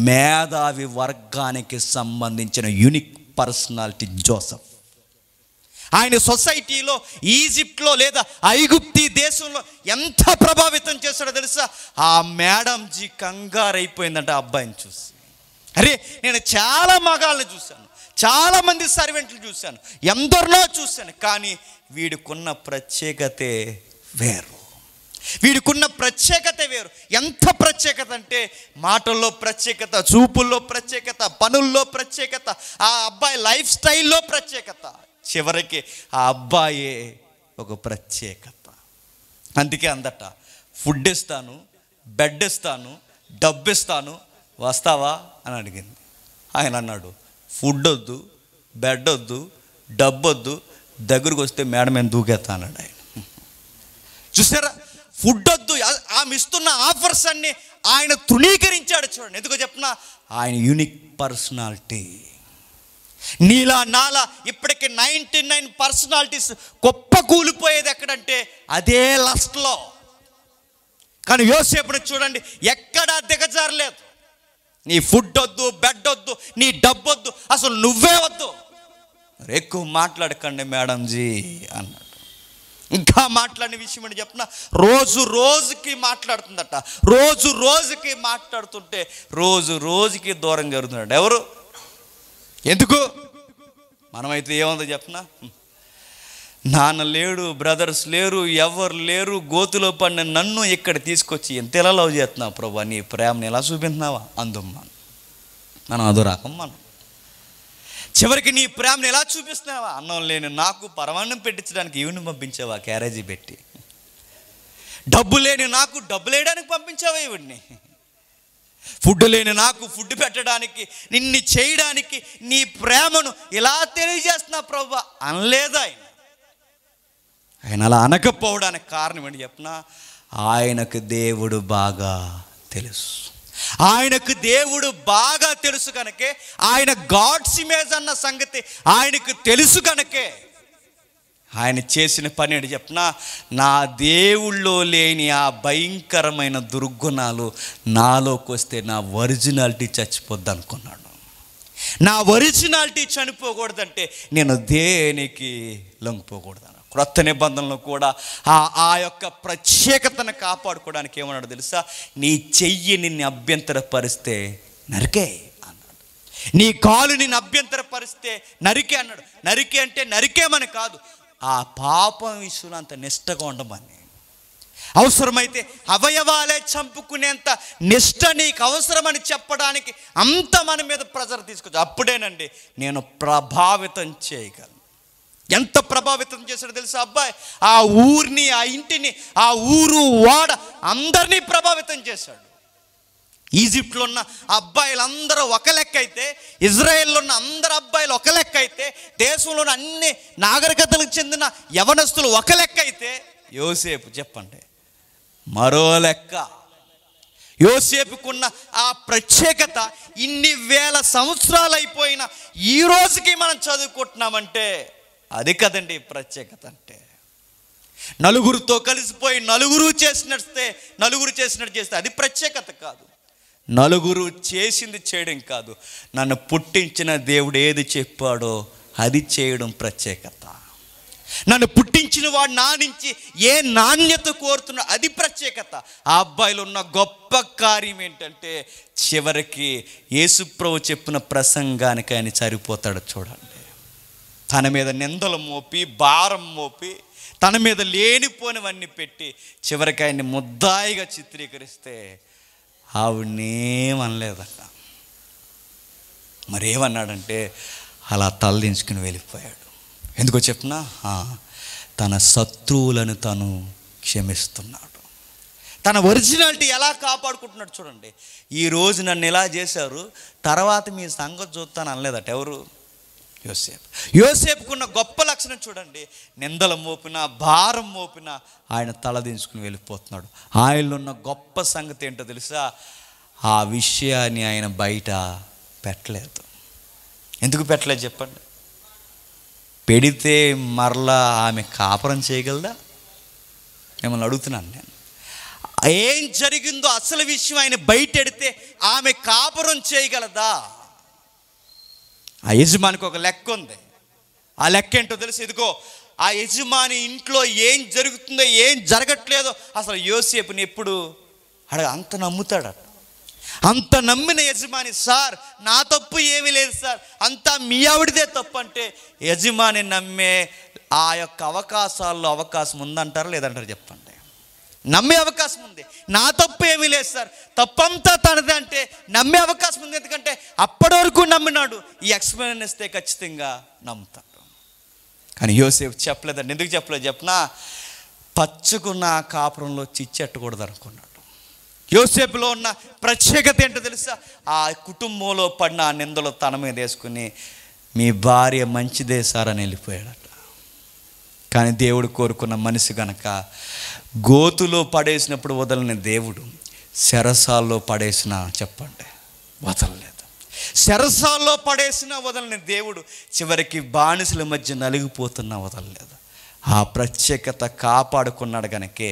మేధావి వర్గానికి సంబంధించిన యునిక్ పర్సనాలిటీ జోసఫ్ ఆయన సొసైటీలో ఈజిప్ట్లో లేదా ఐగుప్తి దేశంలో ఎంత ప్రభావితం చేశాడో తెలుసా ఆ మేడంజీ కంగారు అయిపోయిందంట అబ్బాయిని చూసి అరే నేను చాలా మగాళ్ళని చూశాను చాలామంది సర్వెంట్లు చూశాను ఎందరినో చూశాను కానీ వీడికున్న ప్రత్యేకతే వేరు వీడికున్న ప్రత్యేకత వేరు ఎంత ప్రత్యేకత అంటే మాటల్లో ప్రత్యేకత చూపుల్లో ప్రత్యేకత పనుల్లో ప్రత్యేకత ఆ అబ్బాయి లైఫ్ స్టైల్లో ప్రత్యేకత చివరికి ఆ అబ్బాయే ఒక ప్రత్యేకత అందుకే అందట ఫుడ్ ఇస్తాను బెడ్ ఇస్తాను డబ్బు ఇస్తాను వస్తావా అని అడిగింది ఆయన అన్నాడు ఫుడ్ వద్దు బెడ్ వద్దు డబ్బు వద్దు దగ్గరకు వస్తే మేడం నేను దూకేస్తా అన్నాడు ఆయన చూసారా ఫుడ్ వద్దు ఆమె ఇస్తున్న ఆఫర్స్ అన్ని ఆయన తృణీకరించాడు చూడండి ఎందుకో చెప్పిన ఆయన యూనిక్ పర్సనాలిటీ నీలా నాలా ఇప్పటికి నైంటీ నైన్ పర్సనాలిటీస్ గొప్ప కూలిపోయేది ఎక్కడంటే అదే లస్ట్లో కానీ యోసేపుని చూడండి ఎక్కడా దిగజారలేదు నీ ఫుడ్ వద్దు బెడ్ వద్దు నీ డబ్బు వద్దు అసలు నువ్వే వద్దు ఎక్కువ మాట్లాడకండి మేడంజీ అన్నాడు ఇంకా మాట్లాడిన విషయం అని చెప్పిన రోజు రోజుకి మాట్లాడుతుందట రోజు రోజుకి మాట్లాడుతుంటే రోజు రోజుకి దూరం జరుగుతున్నాడు ఎవరు ఎందుకు మనమైతే ఏముందో చెప్పనా నాన్న లేడు బ్రదర్స్ లేరు ఎవరు లేరు గోతులో పడిన నన్ను ఇక్కడ తీసుకొచ్చి ఎంత ఎలా లవ్ చేస్తున్నావు ప్రభా నీ ప్రేమను ఎలా చూపిస్తున్నావా అందుమ్మా మనం అదో రకం చివరికి నీ ప్రేమను ఎలా చూపిస్తున్నావా అన్నం లేని నాకు పరమాన్నం పెట్టించడానికి ఈవిని పంపించావా క్యారేజీ పెట్టి డబ్బు లేని నాకు డబ్బు లేయడానికి పంపించావా ఇవిడిని ఫుడ్ లేని నాకు ఫుడ్ పెట్టడానికి నిన్ను చేయడానికి నీ ప్రేమను ఇలా తెలియజేస్తున్నా ప్రభు అనలేదు ఆయన ఆయన అలా అనకపోవడానికి కారణం ఏంటి చెప్పినా ఆయనకు దేవుడు బాగా తెలుసు ఆయనకు దేవుడు బాగా తెలుసు కనుకే ఆయన గాడ్స్ ఇమేజ్ అన్న సంగతి ఆయనకు తెలుసు కనుకే ఆయన చేసిన పని అంటే చెప్పిన నా దేవుళ్ళో లేని ఆ భయంకరమైన దుర్గుణాలు నాలోకి వస్తే నా ఒరిజినాలిటీ చచ్చిపోద్ది అనుకున్నాడు నా ఒరిజినాలిటీ చనిపోకూడదంటే నేను దేనికి లొంగిపోకూడదు క్రొత్త నిబంధనలు కూడా ఆ ఆ యొక్క ప్రత్యేకతను కాపాడుకోవడానికి ఏమన్నాడు తెలుసా నీ చెయ్యి నిన్ను అభ్యంతరపరిస్తే నరికే అన్నాడు నీ కాలు నిన్ను అభ్యంతరపరిస్తే నరికే అన్నాడు నరికే అంటే నరికేమని కాదు ఆ పాపం ఇసునంత నిష్టగా ఉండమని అవసరమైతే అవయవాలే చంపుకునేంత నిష్ట నీకు అవసరమని చెప్పడానికి అంత మన మీద ప్రజలు తీసుకొచ్చు అప్పుడేనండి నేను ప్రభావితం చేయగలను ఎంత ప్రభావితం చేశాడో తెలుసా అబ్బాయి ఆ ఊరిని ఆ ఇంటిని ఆ ఊరు వాడ అందరినీ ప్రభావితం చేశాడు ఈజిప్ట్లో ఉన్న అబ్బాయిలందరూ ఒక లెక్క అయితే ఇజ్రాయెల్లో ఉన్న అందరు అబ్బాయిలు ఒక లెక్క అయితే దేశంలోని అన్ని నాగరికతలకు చెందిన యవనస్తులు ఒక లెక్క అయితే యోసేపు చెప్పండి మరో లెక్క యోసేపుకున్న ఆ ప్రత్యేకత ఇన్ని వేల సంవత్సరాలు అయిపోయిన ఈ రోజుకి మనం చదువుకుంటున్నామంటే అది కదండి ప్రత్యేకత అంటే నలుగురితో కలిసిపోయి నలుగురు చేసినట్టు నలుగురు చేసినట్టు చేస్తే అది ప్రత్యేకత కాదు నలుగురు చేసింది చేయడం కాదు నన్ను పుట్టించిన దేవుడు ఏది చెప్పాడో అది చేయడం ప్రత్యేకత నన్ను పుట్టించిన వాడు నా నుంచి ఏ నాణ్యత కోరుతున్నా అది ప్రత్యేకత ఆ అబ్బాయిలు ఉన్న గొప్ప కార్యం ఏంటంటే చివరికి యేసుప్రభు చెప్పిన ప్రసంగానికి ఆయన సరిపోతాడు చూడండి తన మీద నిందలు మోపి భారం మోపి తన మీద లేనిపోనివన్నీ పెట్టి చివరికి ఆయన్ని ముద్దాయిగా చిత్రీకరిస్తే ఆవిడనేమనలేదట మరేమన్నాడంటే అలా తలదించుకుని వెళ్ళిపోయాడు ఎందుకో చెప్పినా తన శత్రువులను తను క్షమిస్తున్నాడు తన ఒరిజినాలిటీ ఎలా కాపాడుకుంటున్నాడు చూడండి ఈరోజు నన్ను ఇలా చేశారు తర్వాత మీ సంగతి చూస్తాను అనలేదట ఎవరు యోసేపు యోసేపుకున్న గొప్ప లక్షణం చూడండి నిందల మోపిన భారం మోపిన ఆయన తలదించుకుని వెళ్ళిపోతున్నాడు ఆయనలో ఉన్న గొప్ప సంగతి ఏంటో తెలుసా ఆ విషయాన్ని ఆయన బయట పెట్టలేదు ఎందుకు పెట్టలేదు చెప్పండి పెడితే మరలా ఆమె కాపురం చేయగలదా మిమ్మల్ని అడుగుతున్నాను నేను ఏం జరిగిందో అసలు విషయం ఆయన బయట ఆమె కాపురం చేయగలదా ఆ యజమానికి ఒక లెక్క ఉంది ఆ లెక్క ఏంటో తెలుసు ఇదిగో ఆ యజమాని ఇంట్లో ఏం జరుగుతుందో ఏం జరగట్లేదో అసలు యోసేపుని ఎప్పుడు అడగ అంత నమ్ముతాడట అంత నమ్మిన యజమాని సార్ నా తప్పు ఏమీ లేదు సార్ అంతా మీ ఆవిడదే తప్పు అంటే యజమాని నమ్మే ఆ యొక్క అవకాశాల్లో అవకాశం ఉందంటారా లేదంటారు చెప్పండి నమ్మే అవకాశం ఉంది నా తప్పు ఏమీ లేదు సార్ తప్పంతా తనది అంటే నమ్మే అవకాశం ఉంది ఎందుకంటే అప్పటి వరకు నమ్మినాడు ఈ ఎక్స్ప్లెయిన్ ఇస్తే ఖచ్చితంగా నమ్ముతాడు కానీ యోసేపు చెప్పలేదండి ఎందుకు చెప్పలేదు చెప్పినా పచ్చుకున్న కాపురంలో చిచ్చెట్టకూడదు అనుకున్నాడు యోసేపులో ఉన్న ప్రత్యేకత ఏంటో తెలుసా ఆ కుటుంబంలో పడిన ఆ నిందలు తన మీద వేసుకుని మీ భార్య మంచిదే సార్ అని వెళ్ళిపోయాడట కానీ దేవుడు కోరుకున్న మనిషి గనక గోతులో పడేసినప్పుడు వదలని దేవుడు శరసాల్లో పడేసిన చెప్పండి వదలలేదు శరసాల్లో పడేసిన వదలని దేవుడు చివరికి బానిసల మధ్య నలిగిపోతున్నా వదలలేదు ఆ ప్రత్యేకత కాపాడుకున్నాడు కనుకే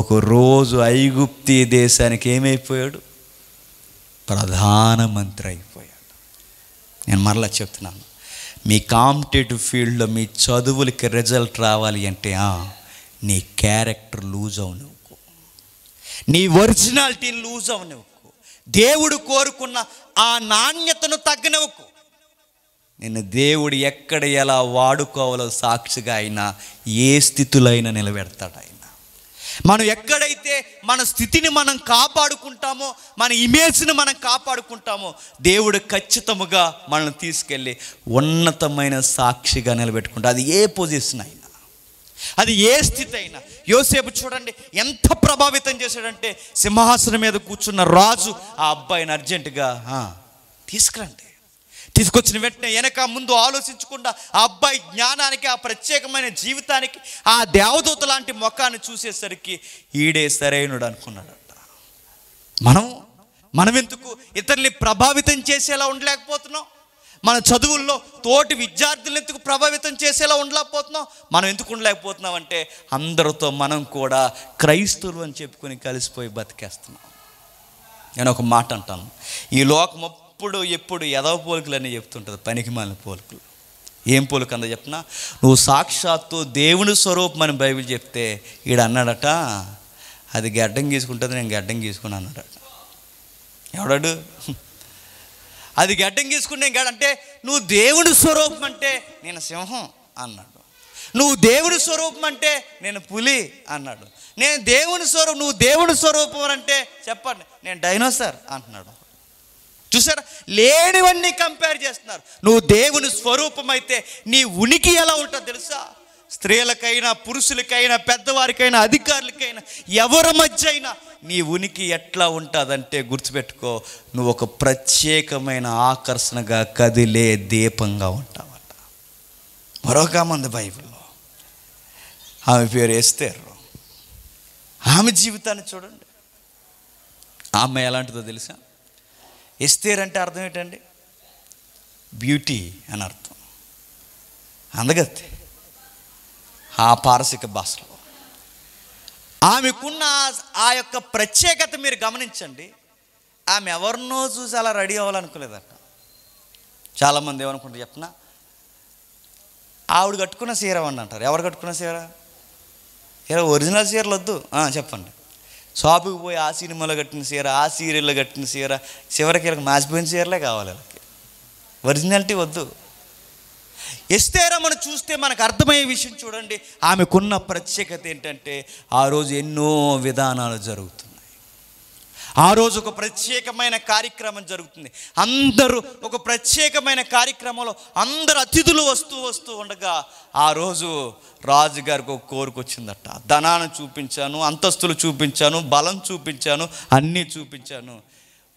ఒకరోజు ఐగుప్తి దేశానికి ఏమైపోయాడు ప్రధానమంత్రి అయిపోయాడు నేను మరలా చెప్తున్నాను మీ కాంపిటేటివ్ ఫీల్డ్లో మీ చదువులకి రిజల్ట్ రావాలి అంటే నీ క్యారెక్టర్ లూజ్ అవునివ్వు నీ ఒరిజినాలిటీని లూజ్ అవనివ్వు దేవుడు కోరుకున్న ఆ నాణ్యతను తగ్గనివ్వు నిన్ను దేవుడు ఎక్కడ ఎలా వాడుకోవాలో సాక్షిగా అయినా ఏ స్థితులైనా నిలబెడతాడా మనం ఎక్కడైతే మన స్థితిని మనం కాపాడుకుంటామో మన ఇమేజ్ని మనం కాపాడుకుంటామో దేవుడు ఖచ్చితముగా మనల్ని తీసుకెళ్ళి ఉన్నతమైన సాక్షిగా నిలబెట్టుకుంటా అది ఏ పొజిషన్ అయినా అది ఏ స్థితి అయినా యోసేపు చూడండి ఎంత ప్రభావితం చేశాడంటే సింహాసనం మీద కూర్చున్న రాజు ఆ అబ్బాయిని అర్జెంటుగా తీసుకురండి తీసుకొచ్చిన వెంటనే వెనక ముందు ఆలోచించకుండా ఆ అబ్బాయి జ్ఞానానికి ఆ ప్రత్యేకమైన జీవితానికి ఆ దేవదూత లాంటి మొక్కాన్ని చూసేసరికి ఈడే సరైనడు అనుకున్నాడంట మనం మనమెందుకు ఇతరుల్ని ప్రభావితం చేసేలా ఉండలేకపోతున్నాం మన చదువుల్లో తోటి విద్యార్థులు ఎందుకు ప్రభావితం చేసేలా ఉండలేకపోతున్నాం మనం ఎందుకు ఉండలేకపోతున్నాం అంటే అందరితో మనం కూడా క్రైస్తవులు అని చెప్పుకొని కలిసిపోయి బతికేస్తున్నాం నేను ఒక మాట అంటాను ఈ లోకం ఎప్పుడు ఎప్పుడు ఎదవ పోలికలు అని చెప్తుంటుంది పనికి మాలిన పోలికలు ఏం పోలిక అంద చెప్పినా నువ్వు సాక్షాత్తు దేవుని స్వరూపం అని బైబిల్ చెప్తే ఈడు అన్నాడట అది గడ్డం గీసుకుంటుంది నేను గడ్డం గీసుకుని అన్నాడట ఎవడాడు అది గడ్డం గీసుకుని నేను అంటే నువ్వు దేవుని స్వరూపం అంటే నేను సింహం అన్నాడు నువ్వు దేవుని స్వరూపం అంటే నేను పులి అన్నాడు నేను దేవుని స్వరూపం నువ్వు దేవుని స్వరూపం అంటే చెప్పండి నేను డైనోసార్ అంటున్నాడు చూసారా లేనివన్నీ కంపేర్ చేస్తున్నారు నువ్వు దేవుని స్వరూపమైతే నీ ఉనికి ఎలా ఉంటుందో తెలుసా స్త్రీలకైనా పురుషులకైనా పెద్దవారికైనా అధికారులకైనా ఎవరి మధ్య అయినా నీ ఉనికి ఎట్లా ఉంటుందంటే గుర్తుపెట్టుకో నువ్వు ఒక ప్రత్యేకమైన ఆకర్షణగా కదిలే దీపంగా ఉంటావట మరొక మంది బైబిల్లో ఆమె పేరు వేస్తారు ఆమె జీవితాన్ని చూడండి ఆమె ఎలాంటిదో తెలుసా ఎస్తేర్ అంటే అర్థం ఏంటండి బ్యూటీ అని అర్థం అందగత్తే ఆ పారసిక భాషలో ఆమెకున్న ఆ యొక్క ప్రత్యేకత మీరు గమనించండి ఆమె ఎవరినో చూసి అలా రెడీ అవ్వాలనుకోలేదట చాలామంది ఏమనుకుంటారు చెప్తున్నా ఆవిడ కట్టుకున్న సీర అండి అంటారు ఎవరు కట్టుకున్న సీర ఏదో ఒరిజినల్ సీరలు వద్దు చెప్పండి షాపుకి పోయి ఆ సినిమాలో కట్టిన చీర ఆ సీరియల్లో కట్టిన చీర చివరికి వీళ్ళకి మాసిపోయిన చీరలే కావాలి వాళ్ళకి ఒరిజినాలిటీ వద్దు ఎస్తేరా మనం చూస్తే మనకు అర్థమయ్యే విషయం చూడండి ఆమెకున్న ప్రత్యేకత ఏంటంటే ఆ రోజు ఎన్నో విధానాలు జరుగుతుంది ఆ రోజు ఒక ప్రత్యేకమైన కార్యక్రమం జరుగుతుంది అందరూ ఒక ప్రత్యేకమైన కార్యక్రమంలో అందరు అతిథులు వస్తూ వస్తూ ఉండగా ఆ రోజు రాజుగారికి ఒక కోరిక వచ్చిందట ధనాన్ని చూపించాను అంతస్తులు చూపించాను బలం చూపించాను అన్నీ చూపించాను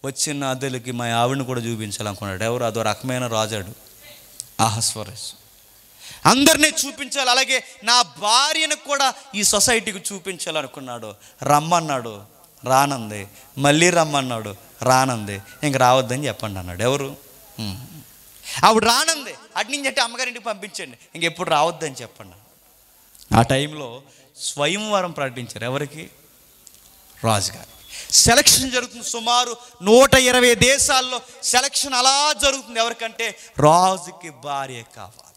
వచ్చిన అదలకి మా ఆవిడని కూడా చూపించాలనుకున్నాడు ఎవరు అదో రకమైన రాజాడు ఆహస్వరస్ అందరినీ చూపించాలి అలాగే నా భార్యను కూడా ఈ సొసైటీకి చూపించాలనుకున్నాడు రమ్మన్నాడు రానంది మళ్ళీ రమ్మన్నాడు రానంది ఇంక రావద్దని చెప్పండి అన్నాడు ఎవరు ఆవిడ రానంది అట్నుంచి అంటే అమ్మగారింటికి పంపించండి ఇంకెప్పుడు రావద్దని చెప్పండి ఆ టైంలో స్వయంవరం ప్రకటించారు ఎవరికి రాజుగారు సెలక్షన్ జరుగుతుంది సుమారు నూట ఇరవై దేశాల్లో సెలక్షన్ అలా జరుగుతుంది ఎవరికంటే రాజుకి భార్య కావాలి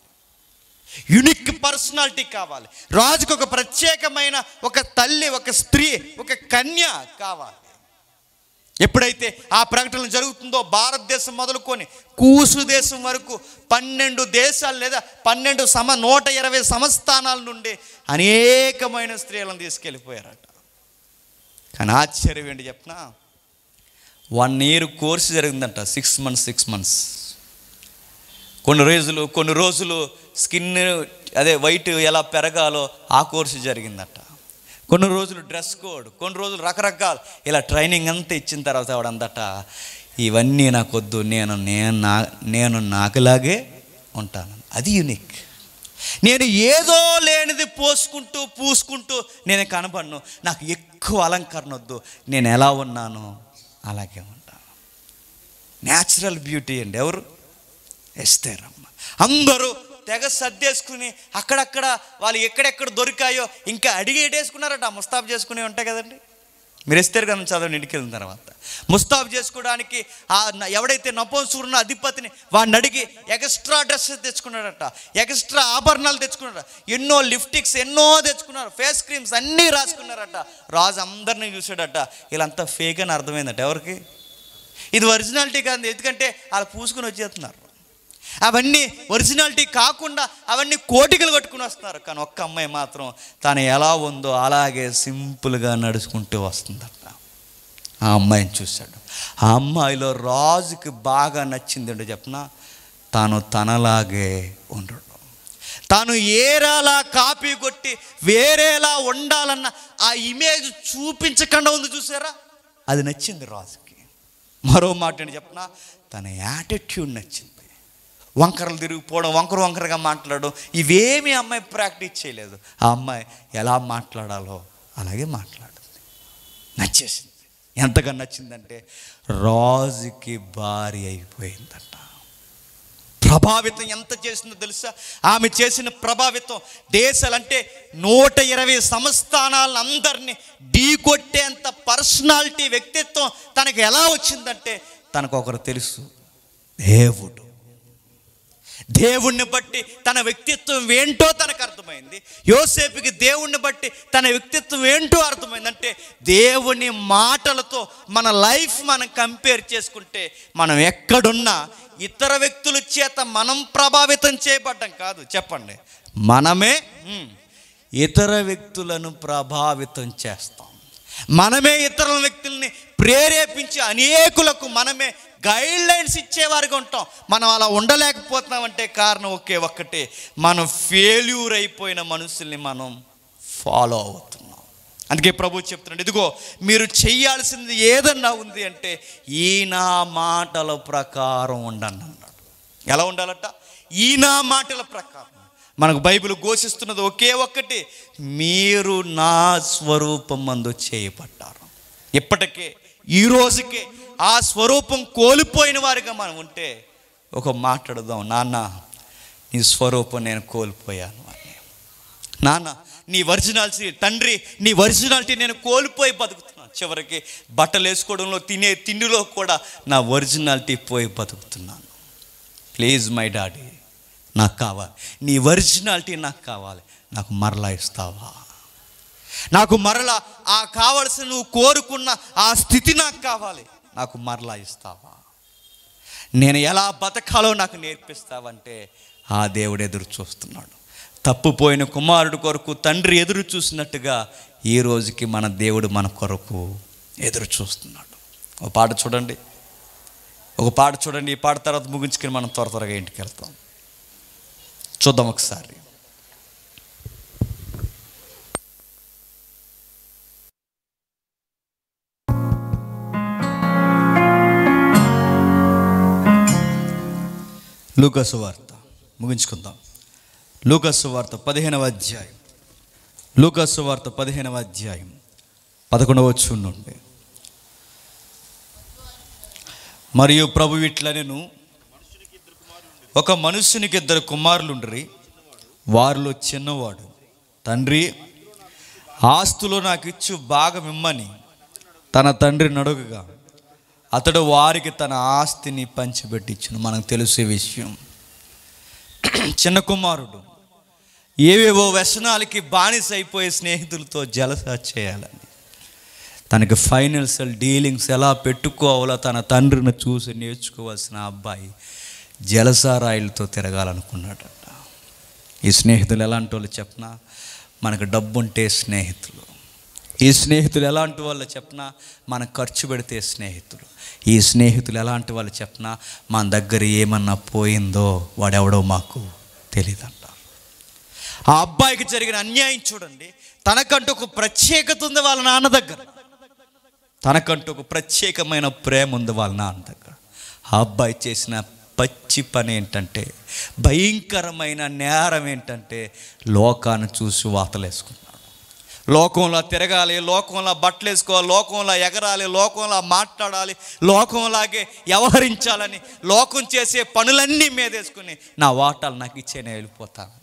యునిక్ పర్సనాలిటీ కావాలి రాజుకు ఒక ప్రత్యేకమైన ఒక తల్లి ఒక స్త్రీ ఒక కన్య కావాలి ఎప్పుడైతే ఆ ప్రకటన జరుగుతుందో భారతదేశం మొదలుకొని కూసు దేశం వరకు పన్నెండు దేశాలు లేదా పన్నెండు సమ నూట ఇరవై సంస్థానాల నుండి అనేకమైన స్త్రీలను తీసుకెళ్ళిపోయారట కానీ ఆశ్చర్యం ఏంటి చెప్పిన వన్ ఇయర్ కోర్సు జరిగిందంట సిక్స్ మంత్స్ సిక్స్ మంత్స్ కొన్ని రోజులు కొన్ని రోజులు స్కిన్ అదే వైట్ ఎలా పెరగాలో ఆ కోర్సు జరిగిందట కొన్ని రోజులు డ్రెస్ కోడ్ కొన్ని రోజులు రకరకాల ఇలా ట్రైనింగ్ అంతా ఇచ్చిన తర్వాత ఆవిడందట ఇవన్నీ వద్దు నేను నేను నా నేను నాకులాగే ఉంటాను అది యూనిక్ నేను ఏదో లేనిది పోసుకుంటూ పూసుకుంటూ నేను కనబడను నాకు ఎక్కువ అలంకరణ వద్దు నేను ఎలా ఉన్నాను అలాగే ఉంటాను న్యాచురల్ బ్యూటీ అండి ఎవరు ఎస్తేరమ్మ అందరూ తెగ సర్దేసుకుని అక్కడక్కడ వాళ్ళు ఎక్కడెక్కడ దొరికాయో ఇంకా అడిగి ఎడేసుకున్నారట ముస్తాబ్ చేసుకునే ఉంటాయి కదండి మీరు ఇస్తారు కదా చదవండి ఇంటికి వెళ్ళిన తర్వాత ముస్తాబ్ చేసుకోవడానికి ఆ ఎవడైతే నపోన్సూరున్న అధిపతిని వాడిని అడిగి ఎక్స్ట్రా డ్రెస్సెస్ తెచ్చుకున్నాడట ఎక్స్ట్రా ఆభరణాలు తెచ్చుకున్నాడు ఎన్నో లిప్స్టిక్స్ ఎన్నో తెచ్చుకున్నారు ఫేస్ క్రీమ్స్ అన్నీ రాసుకున్నారట రాజు అందరినీ చూసాడట వీళ్ళంతా ఫేక్ అని అర్థమైందట ఎవరికి ఇది ఒరిజినాలిటీ కాదు ఎందుకంటే వాళ్ళు పూసుకుని వచ్చేస్తున్నారు అవన్నీ ఒరిజినాలిటీ కాకుండా అవన్నీ కోటికలు కట్టుకుని వస్తున్నారు కానీ ఒక్క అమ్మాయి మాత్రం తను ఎలా ఉందో అలాగే సింపుల్గా నడుచుకుంటూ వస్తుందట ఆ అమ్మాయిని చూశాడు ఆ అమ్మాయిలో రాజుకి బాగా అంటే చెప్పిన తాను తనలాగే ఉండడు తాను ఏరేలా కాపీ కొట్టి వేరేలా ఉండాలన్న ఆ ఇమేజ్ చూపించకుండా ఉంది చూసారా అది నచ్చింది రాజుకి మరో మాట చెప్పిన తన యాటిట్యూడ్ నచ్చింది వంకరలు తిరిగిపోవడం వంకర వంకరగా మాట్లాడడం ఇవేమీ అమ్మాయి ప్రాక్టీస్ చేయలేదు ఆ అమ్మాయి ఎలా మాట్లాడాలో అలాగే మాట్లాడుతుంది నచ్చేసింది ఎంతగా నచ్చిందంటే రాజుకి భారీ అయిపోయిందంట ప్రభావితం ఎంత చేసిందో తెలుసా ఆమె చేసిన ప్రభావితం దేశాలంటే నూట ఇరవై ఢీ కొట్టేంత పర్సనాలిటీ వ్యక్తిత్వం తనకు ఎలా వచ్చిందంటే తనకు ఒకరు తెలుసు దేవుడు దేవుణ్ణి బట్టి తన వ్యక్తిత్వం ఏంటో తనకు అర్థమైంది యోసేపుకి దేవుణ్ణి బట్టి తన వ్యక్తిత్వం ఏంటో అర్థమైంది అంటే దేవుని మాటలతో మన లైఫ్ మనం కంపేర్ చేసుకుంటే మనం ఎక్కడున్నా ఇతర వ్యక్తుల చేత మనం ప్రభావితం చేయబడ్డం కాదు చెప్పండి మనమే ఇతర వ్యక్తులను ప్రభావితం చేస్తాం మనమే ఇతర వ్యక్తుల్ని ప్రేరేపించి అనేకులకు మనమే గైడ్ లైన్స్ ఇచ్చేవారిగా ఉంటాం మనం అలా ఉండలేకపోతున్నాం అంటే కారణం ఒకే ఒక్కటే మనం ఫెయిల్యూర్ అయిపోయిన మనుషుల్ని మనం ఫాలో అవుతున్నాం అందుకే ప్రభు చెప్తున్నాడు ఇదిగో మీరు చేయాల్సింది ఏదన్నా ఉంది అంటే ఈయన మాటల ప్రకారం ఉండండి అన్నాడు ఎలా ఉండాలట ఈయన మాటల ప్రకారం మనకు బైబిల్ ఘోషిస్తున్నది ఒకే ఒక్కటి మీరు నా స్వరూపం మందు చేయబడ్డారు ఇప్పటికే ఈ రోజుకే ఆ స్వరూపం కోల్పోయిన వారిగా మనం ఉంటే ఒక మాట్లాడదాం నాన్న నీ స్వరూపం నేను కోల్పోయాను అని నాన్న నీ ఒరిజినాలిటీ తండ్రి నీ ఒరిజినాలిటీ నేను కోల్పోయి బతుకుతున్నాను చివరికి బట్టలు వేసుకోవడంలో తినే తిండిలో కూడా నా ఒరిజినాలిటీ పోయి బతుకుతున్నాను ప్లీజ్ మై డాడీ నాకు కావాలి నీ ఒరిజినాలిటీ నాకు కావాలి నాకు మరలా ఇస్తావా నాకు మరలా ఆ కావలసిన నువ్వు కోరుకున్న ఆ స్థితి నాకు కావాలి నాకు మరలా ఇస్తావా నేను ఎలా బతకాలో నాకు నేర్పిస్తావంటే ఆ దేవుడు ఎదురు చూస్తున్నాడు తప్పుపోయిన కుమారుడు కొరకు తండ్రి ఎదురు చూసినట్టుగా ఈ రోజుకి మన దేవుడు మన కొరకు ఎదురు చూస్తున్నాడు ఒక పాట చూడండి ఒక పాట చూడండి ఈ పాట తర్వాత ముగించుకుని మనం త్వర త్వరగా ఇంటికి వెళ్తాం చూద్దాం ఒకసారి లూకసు వార్త ముగించుకుందాం లూకసు వార్త పదిహేనవ అధ్యాయం లూకసు వార్త పదిహేనవ అధ్యాయం పదకొండవ నుండి మరియు ప్రభు నేను ఒక మనుషునికి ఇద్దరు కుమారులుండ్రి వారిలో చిన్నవాడు తండ్రి ఆస్తులో నాకు ఇచ్చు బాగా మిమ్మని తన తండ్రిని అడుగుగా అతడు వారికి తన ఆస్తిని పంచిపెట్టించును మనకు తెలిసే విషయం చిన్న కుమారుడు ఏవేవో వ్యసనాలకి బానిస అయిపోయే స్నేహితులతో జలసా చేయాలని తనకి ఫైనాన్షియల్ డీలింగ్స్ ఎలా పెట్టుకోవాలో తన తండ్రిని చూసి నేర్చుకోవాల్సిన అబ్బాయి జలసారాయిలతో తిరగాలనుకున్నాడట ఈ స్నేహితులు ఎలాంటి వాళ్ళు చెప్పినా మనకు డబ్బుంటే స్నేహితులు ఈ స్నేహితులు ఎలాంటి వాళ్ళు చెప్పినా మనం ఖర్చు పెడితే స్నేహితులు ఈ స్నేహితులు ఎలాంటి వాళ్ళు చెప్పినా మన దగ్గర ఏమన్నా పోయిందో వాడెవడో మాకు తెలియదంట ఆ అబ్బాయికి జరిగిన అన్యాయం చూడండి తనకంటూ ఒక ప్రత్యేకత ఉంది వాళ్ళ నాన్న దగ్గర తనకంటూ ఒక ప్రత్యేకమైన ప్రేమ ఉంది వాళ్ళ నాన్న దగ్గర ఆ అబ్బాయి చేసిన పచ్చి పని ఏంటంటే భయంకరమైన నేరం ఏంటంటే లోకాన్ని చూసి వాతలేసుకుంది లోకంలో తిరగాలి లోకంలో బట్టలు వేసుకోవాలి లోకంలో ఎగరాలి లోకంలో మాట్లాడాలి లోకంలాగే వ్యవహరించాలని లోకం చేసే పనులన్నీ మీదేసుకుని నా వాటాలు నాకు ఇచ్చే నేను వెళ్ళిపోతాను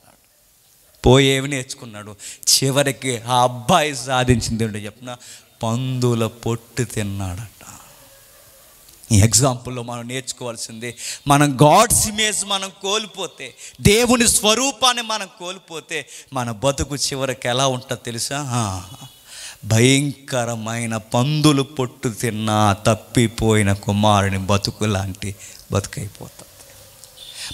పోయేవి నేర్చుకున్నాడు చివరికి ఆ అబ్బాయి సాధించింది ఏంటో చెప్పిన పందుల పొట్టు తిన్నాడు ఈ ఎగ్జాంపుల్లో మనం నేర్చుకోవాల్సింది మనం గాడ్స్ ఇమేజ్ మనం కోల్పోతే దేవుని స్వరూపాన్ని మనం కోల్పోతే మన బతుకు చివరికి ఎలా ఉంటుందో తెలుసా భయంకరమైన పందులు పొట్టు తిన్నా తప్పిపోయిన కుమారుని బతుకు లాంటి బతుకైపోతుంది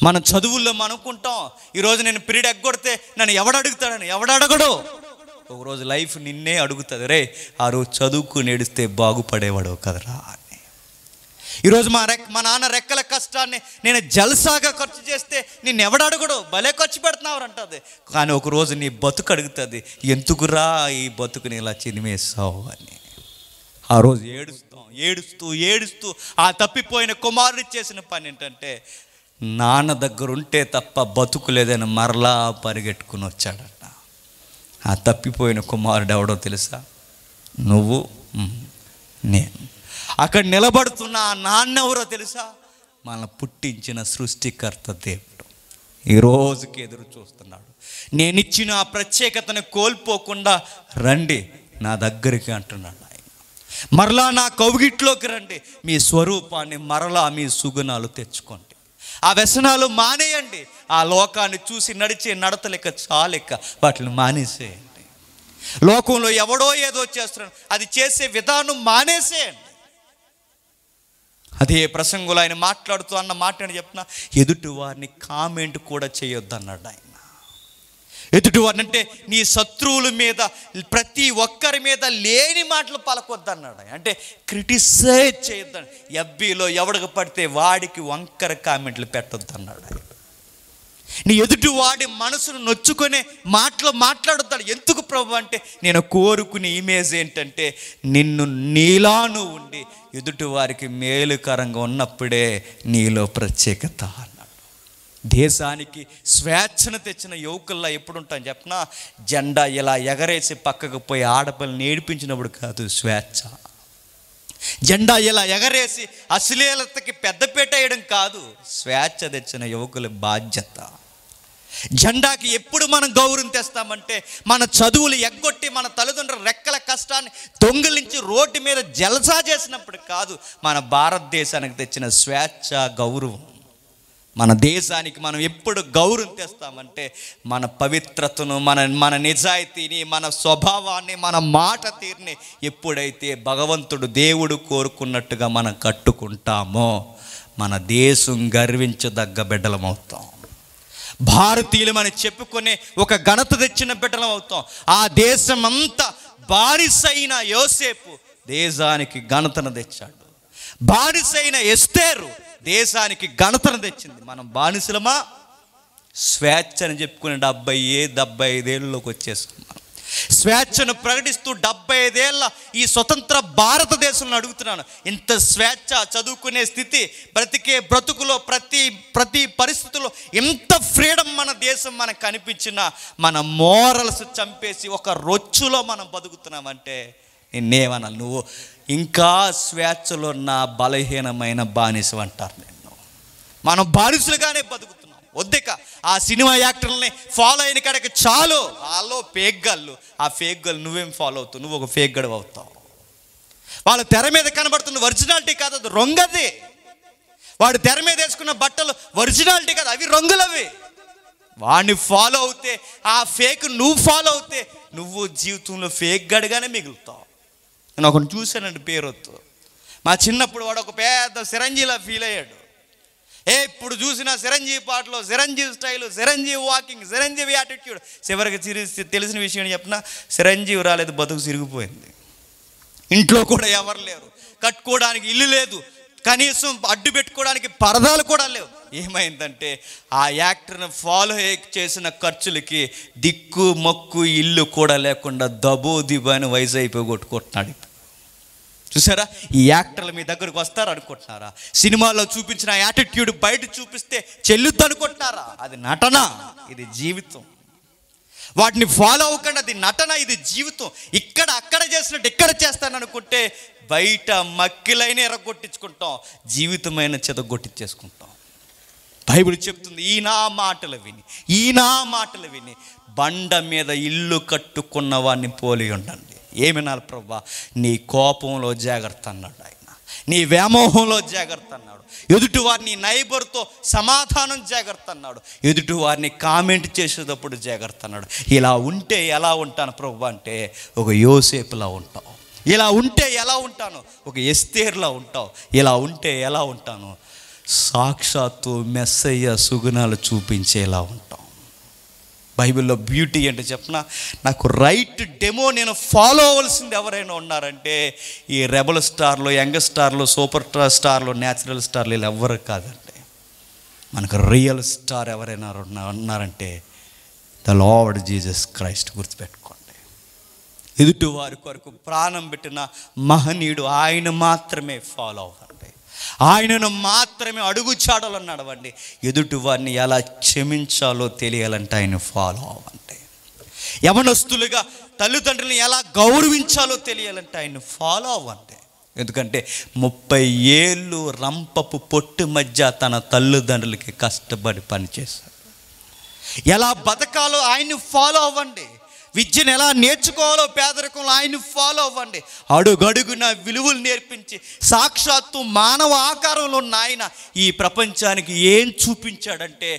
మన చదువుల్లో అనుకుంటాం ఈరోజు నేను పీరియడ్ ఎగ్గొడితే నన్ను ఎవడు అడుగుతాడని ఎవడడగడు ఒకరోజు లైఫ్ నిన్నే అడుగుతుంది రే ఆ రోజు చదువుకు నేడిస్తే బాగుపడేవాడు కదరా ఈరోజు మా రెక్క మా నాన్న రెక్కల కష్టాన్ని నేను జల్సాగా ఖర్చు చేస్తే నేను ఎవడడగడు భలే ఖర్చు పెడుతున్నావు అంటుంది కానీ ఒకరోజు నీ బతుకు అడుగుతుంది ఎందుకురా ఈ బతుకుని ఇలా చినిమేసావు అని ఆ రోజు ఏడుస్తాం ఏడుస్తూ ఏడుస్తూ ఆ తప్పిపోయిన కుమారుడు చేసిన పని ఏంటంటే నాన్న దగ్గర ఉంటే తప్ప బతుకు లేదని మరలా పరిగెట్టుకుని వచ్చాడట ఆ తప్పిపోయిన కుమారుడు ఎవడో తెలుసా నువ్వు నేను అక్కడ నిలబడుతున్న ఆ నాన్న ఎవరో తెలుసా మన పుట్టించిన సృష్టికర్త దేవుడు ఈ రోజుకి ఎదురు చూస్తున్నాడు నేనిచ్చిన ఆ ప్రత్యేకతను కోల్పోకుండా రండి నా దగ్గరికి అంటున్నాడు ఆయన మరలా నా కౌగిట్లోకి రండి మీ స్వరూపాన్ని మరలా మీ సుగుణాలు తెచ్చుకోండి ఆ వ్యసనాలు మానేయండి ఆ లోకాన్ని చూసి నడిచే నడతలేక చాలెక్క వాటిని మానేసేయండి లోకంలో ఎవడో ఏదో చేస్తున్నాడు అది చేసే విధానం మానేసేయండి అదే ప్రసంగులు ఆయన మాట్లాడుతూ అన్న అని చెప్తున్నా ఎదుటి వారిని కామెంట్ కూడా చేయొద్దు అన్నాడు ఆయన ఎదుటి వారిని అంటే నీ శత్రువుల మీద ప్రతి ఒక్కరి మీద లేని మాటలు పలకొద్దు అన్నాడు అంటే క్రిటిసైజ్ చేయొద్దు ఎబ్బీలో ఎవడికి పడితే వాడికి వంకర కామెంట్లు పెట్టొద్దు అన్నాడు ఆయన నీ ఎదుటి వాడి మనసును నొచ్చుకునే మాటలు మాట్లాడుతాడు ఎందుకు ప్రభు అంటే నేను కోరుకునే ఇమేజ్ ఏంటంటే నిన్ను నీలాను ఉండి ఎదుటి వారికి మేలుకరంగా ఉన్నప్పుడే నీలో ప్రత్యేకత అన్నాడు దేశానికి స్వేచ్ఛను తెచ్చిన యువకుల్లో ఎప్పుడుంటాను చెప్పినా జెండా ఇలా ఎగరేసి పక్కకు పోయి ఆడపిల్లని ఏడిపించినప్పుడు కాదు స్వేచ్ఛ జెండా ఇలా ఎగరేసి అశ్లీలతకి పెద్దపేట వేయడం కాదు స్వేచ్ఛ తెచ్చిన యువకుల బాధ్యత జెండాకి ఎప్పుడు మనం గౌరవం తెస్తామంటే మన చదువులు ఎగ్గొట్టి మన తల్లిదండ్రుల రెక్కల కష్టాన్ని దొంగిలించి రోడ్డు మీద జలసా చేసినప్పుడు కాదు మన భారతదేశానికి తెచ్చిన స్వేచ్ఛ గౌరవం మన దేశానికి మనం ఎప్పుడు గౌరవం తెస్తామంటే మన పవిత్రతను మన మన నిజాయితీని మన స్వభావాన్ని మన మాట తీరిని ఎప్పుడైతే భగవంతుడు దేవుడు కోరుకున్నట్టుగా మనం కట్టుకుంటామో మన దేశం గర్వించదగ్గ బిడ్డలమవుతాం భారతీయులు భారతీయులమని చెప్పుకునే ఒక ఘనత తెచ్చిన బిడ్డలం అవుతాం ఆ దేశమంతా బానిసైన యోసేపు దేశానికి ఘనతను తెచ్చాడు బానిసైన ఎస్తేరు దేశానికి ఘనతను తెచ్చింది మనం బానిసలమా స్వేచ్ఛ అని చెప్పుకునే డెబ్బై ఏ డెబ్బై ఐదేళ్ళలోకి వచ్చేసాం స్వేచ్ఛను ప్రకటిస్తూ డెబ్బై ఐదేళ్ళ ఈ స్వతంత్ర భారతదేశంలో అడుగుతున్నాను ఇంత స్వేచ్ఛ చదువుకునే స్థితి బ్రతికే బ్రతుకులో ప్రతి ప్రతి పరిస్థితుల్లో ఎంత ఫ్రీడమ్ మన దేశం మనకు కనిపించినా మన మోరల్స్ చంపేసి ఒక రొచ్చులో మనం బతుకుతున్నామంటే నేనేమన్నా నువ్వు ఇంకా స్వేచ్ఛలో నా బలహీనమైన బానిసం అంటారు నేను మనం బానిసలుగానే బతుకుతాం వద్దిక ఆ సినిమా యాక్టర్లని ఫాలో అయిన కాడకి చాలు వాళ్ళు ఫేక్ గళ్ళు ఆ ఫేక్ గల్ నువ్వేం ఫాలో అవుతావు నువ్వు ఒక ఫేక్ గడువు అవుతావు వాళ్ళ తెర మీద కనబడుతున్న ఒరిజినాలిటీ కాదు అది రొంగది వాడు తెర మీద వేసుకున్న బట్టలు ఒరిజినాలిటీ కాదు అవి అవి వాడిని ఫాలో అవుతే ఆ ఫేక్ నువ్వు ఫాలో అవుతే నువ్వు జీవితంలో ఫేక్ గడిగానే మిగులుతావు నేను ఒకటి చూశానండి పేరొత్తు మా చిన్నప్పుడు వాడు ఒక పెద్ద సిరంజీలా ఫీల్ అయ్యాడు ఏ ఇప్పుడు చూసిన చిరంజీవి పాటలో Chiranjeevi style Chiranjeevi walking Chiranjeevi attitude చివరికి చిరి తెలిసిన విషయం చెప్పిన చిరంజీవి రాలేదు బతుకు చిరిగిపోయింది ఇంట్లో కూడా ఎవరు లేరు కట్టుకోవడానికి ఇల్లు లేదు కనీసం అడ్డు పెట్టుకోవడానికి పరదాలు కూడా లేవు ఏమైందంటే ఆ యాక్టర్ని ఫాలో చేసిన ఖర్చులకి దిక్కు మొక్కు ఇల్లు కూడా లేకుండా దబో అని వయసు అయిపోయి కొట్టుకుంటున్నాడు చూసారా ఈ యాక్టర్లు మీ దగ్గరకు వస్తారు అనుకుంటున్నారా సినిమాలో చూపించిన యాటిట్యూడ్ బయట చూపిస్తే చెల్లుద్దు అనుకుంటున్నారా అది నటన ఇది జీవితం వాటిని ఫాలో అవ్వకుండా అది నటన ఇది జీవితం ఇక్కడ అక్కడ చేసినట్టు ఇక్కడ చేస్తాను అనుకుంటే బయట మక్కిలైన ఎరగొట్టించుకుంటాం జీవితమైన చెదగొట్టించేసుకుంటాం బైబిల్ చెప్తుంది ఈ నా మాటలు విని ఈ నా మాటలు విని బండ మీద ఇల్లు కట్టుకున్న వాడిని పోలి ఉండండి ఏమినాలి ప్రభా నీ కోపంలో జాగ్రత్త అన్నాడు ఆయన నీ వ్యామోహంలో జాగ్రత్త అన్నాడు ఎదుటి వారిని నైబర్తో సమాధానం జాగ్రత్త అన్నాడు ఎదుటి వారిని కామెంట్ చేసేటప్పుడు జాగ్రత్త అన్నాడు ఇలా ఉంటే ఎలా ఉంటాను ప్రభు అంటే ఒక యోసేపులా ఉంటావు ఇలా ఉంటే ఎలా ఉంటాను ఒక ఎస్తేర్లా ఉంటావు ఇలా ఉంటే ఎలా ఉంటాను సాక్షాత్తు మెస్సయ్య సుగుణాలు చూపించేలా ఉంటాం బైబిల్లో బ్యూటీ అంటే చెప్పిన నాకు రైట్ డెమో నేను ఫాలో అవ్వాల్సింది ఎవరైనా ఉన్నారంటే ఈ రెబల్ స్టార్లు యంగ్ స్టార్లు సూపర్ స్టార్లు న్యాచురల్ స్టార్లు వీళ్ళు ఎవరు కాదండి మనకు రియల్ స్టార్ ఎవరైనా ఉన్నారంటే ద లార్డ్ జీసస్ క్రైస్ట్ గుర్తుపెట్టుకోండి ఎదుటి వారి కొరకు ప్రాణం పెట్టిన మహనీయుడు ఆయన మాత్రమే ఫాలో అవ్వాలి ఆయనను మాత్రమే అడుగు అండి ఎదుటి ఎదుటివారిని ఎలా క్షమించాలో తెలియాలంటే ఆయన ఫాలో అవ్వంటే యమనస్తులుగా తల్లిదండ్రులను ఎలా గౌరవించాలో తెలియాలంటే ఆయన ఫాలో అవ్వండి ఎందుకంటే ముప్పై ఏళ్ళు రంపపు పొట్టు మధ్య తన తల్లిదండ్రులకి కష్టపడి పనిచేశాడు ఎలా బతకాలో ఆయన్ని ఫాలో అవ్వండి విద్యను ఎలా నేర్చుకోవాలో పేదరికంలో ఆయన ఫాలో అవ్వండి అడుగడుగున విలువలు నేర్పించి సాక్షాత్తు మానవ ఆకారంలో ఉన్న ఆయన ఈ ప్రపంచానికి ఏం చూపించాడంటే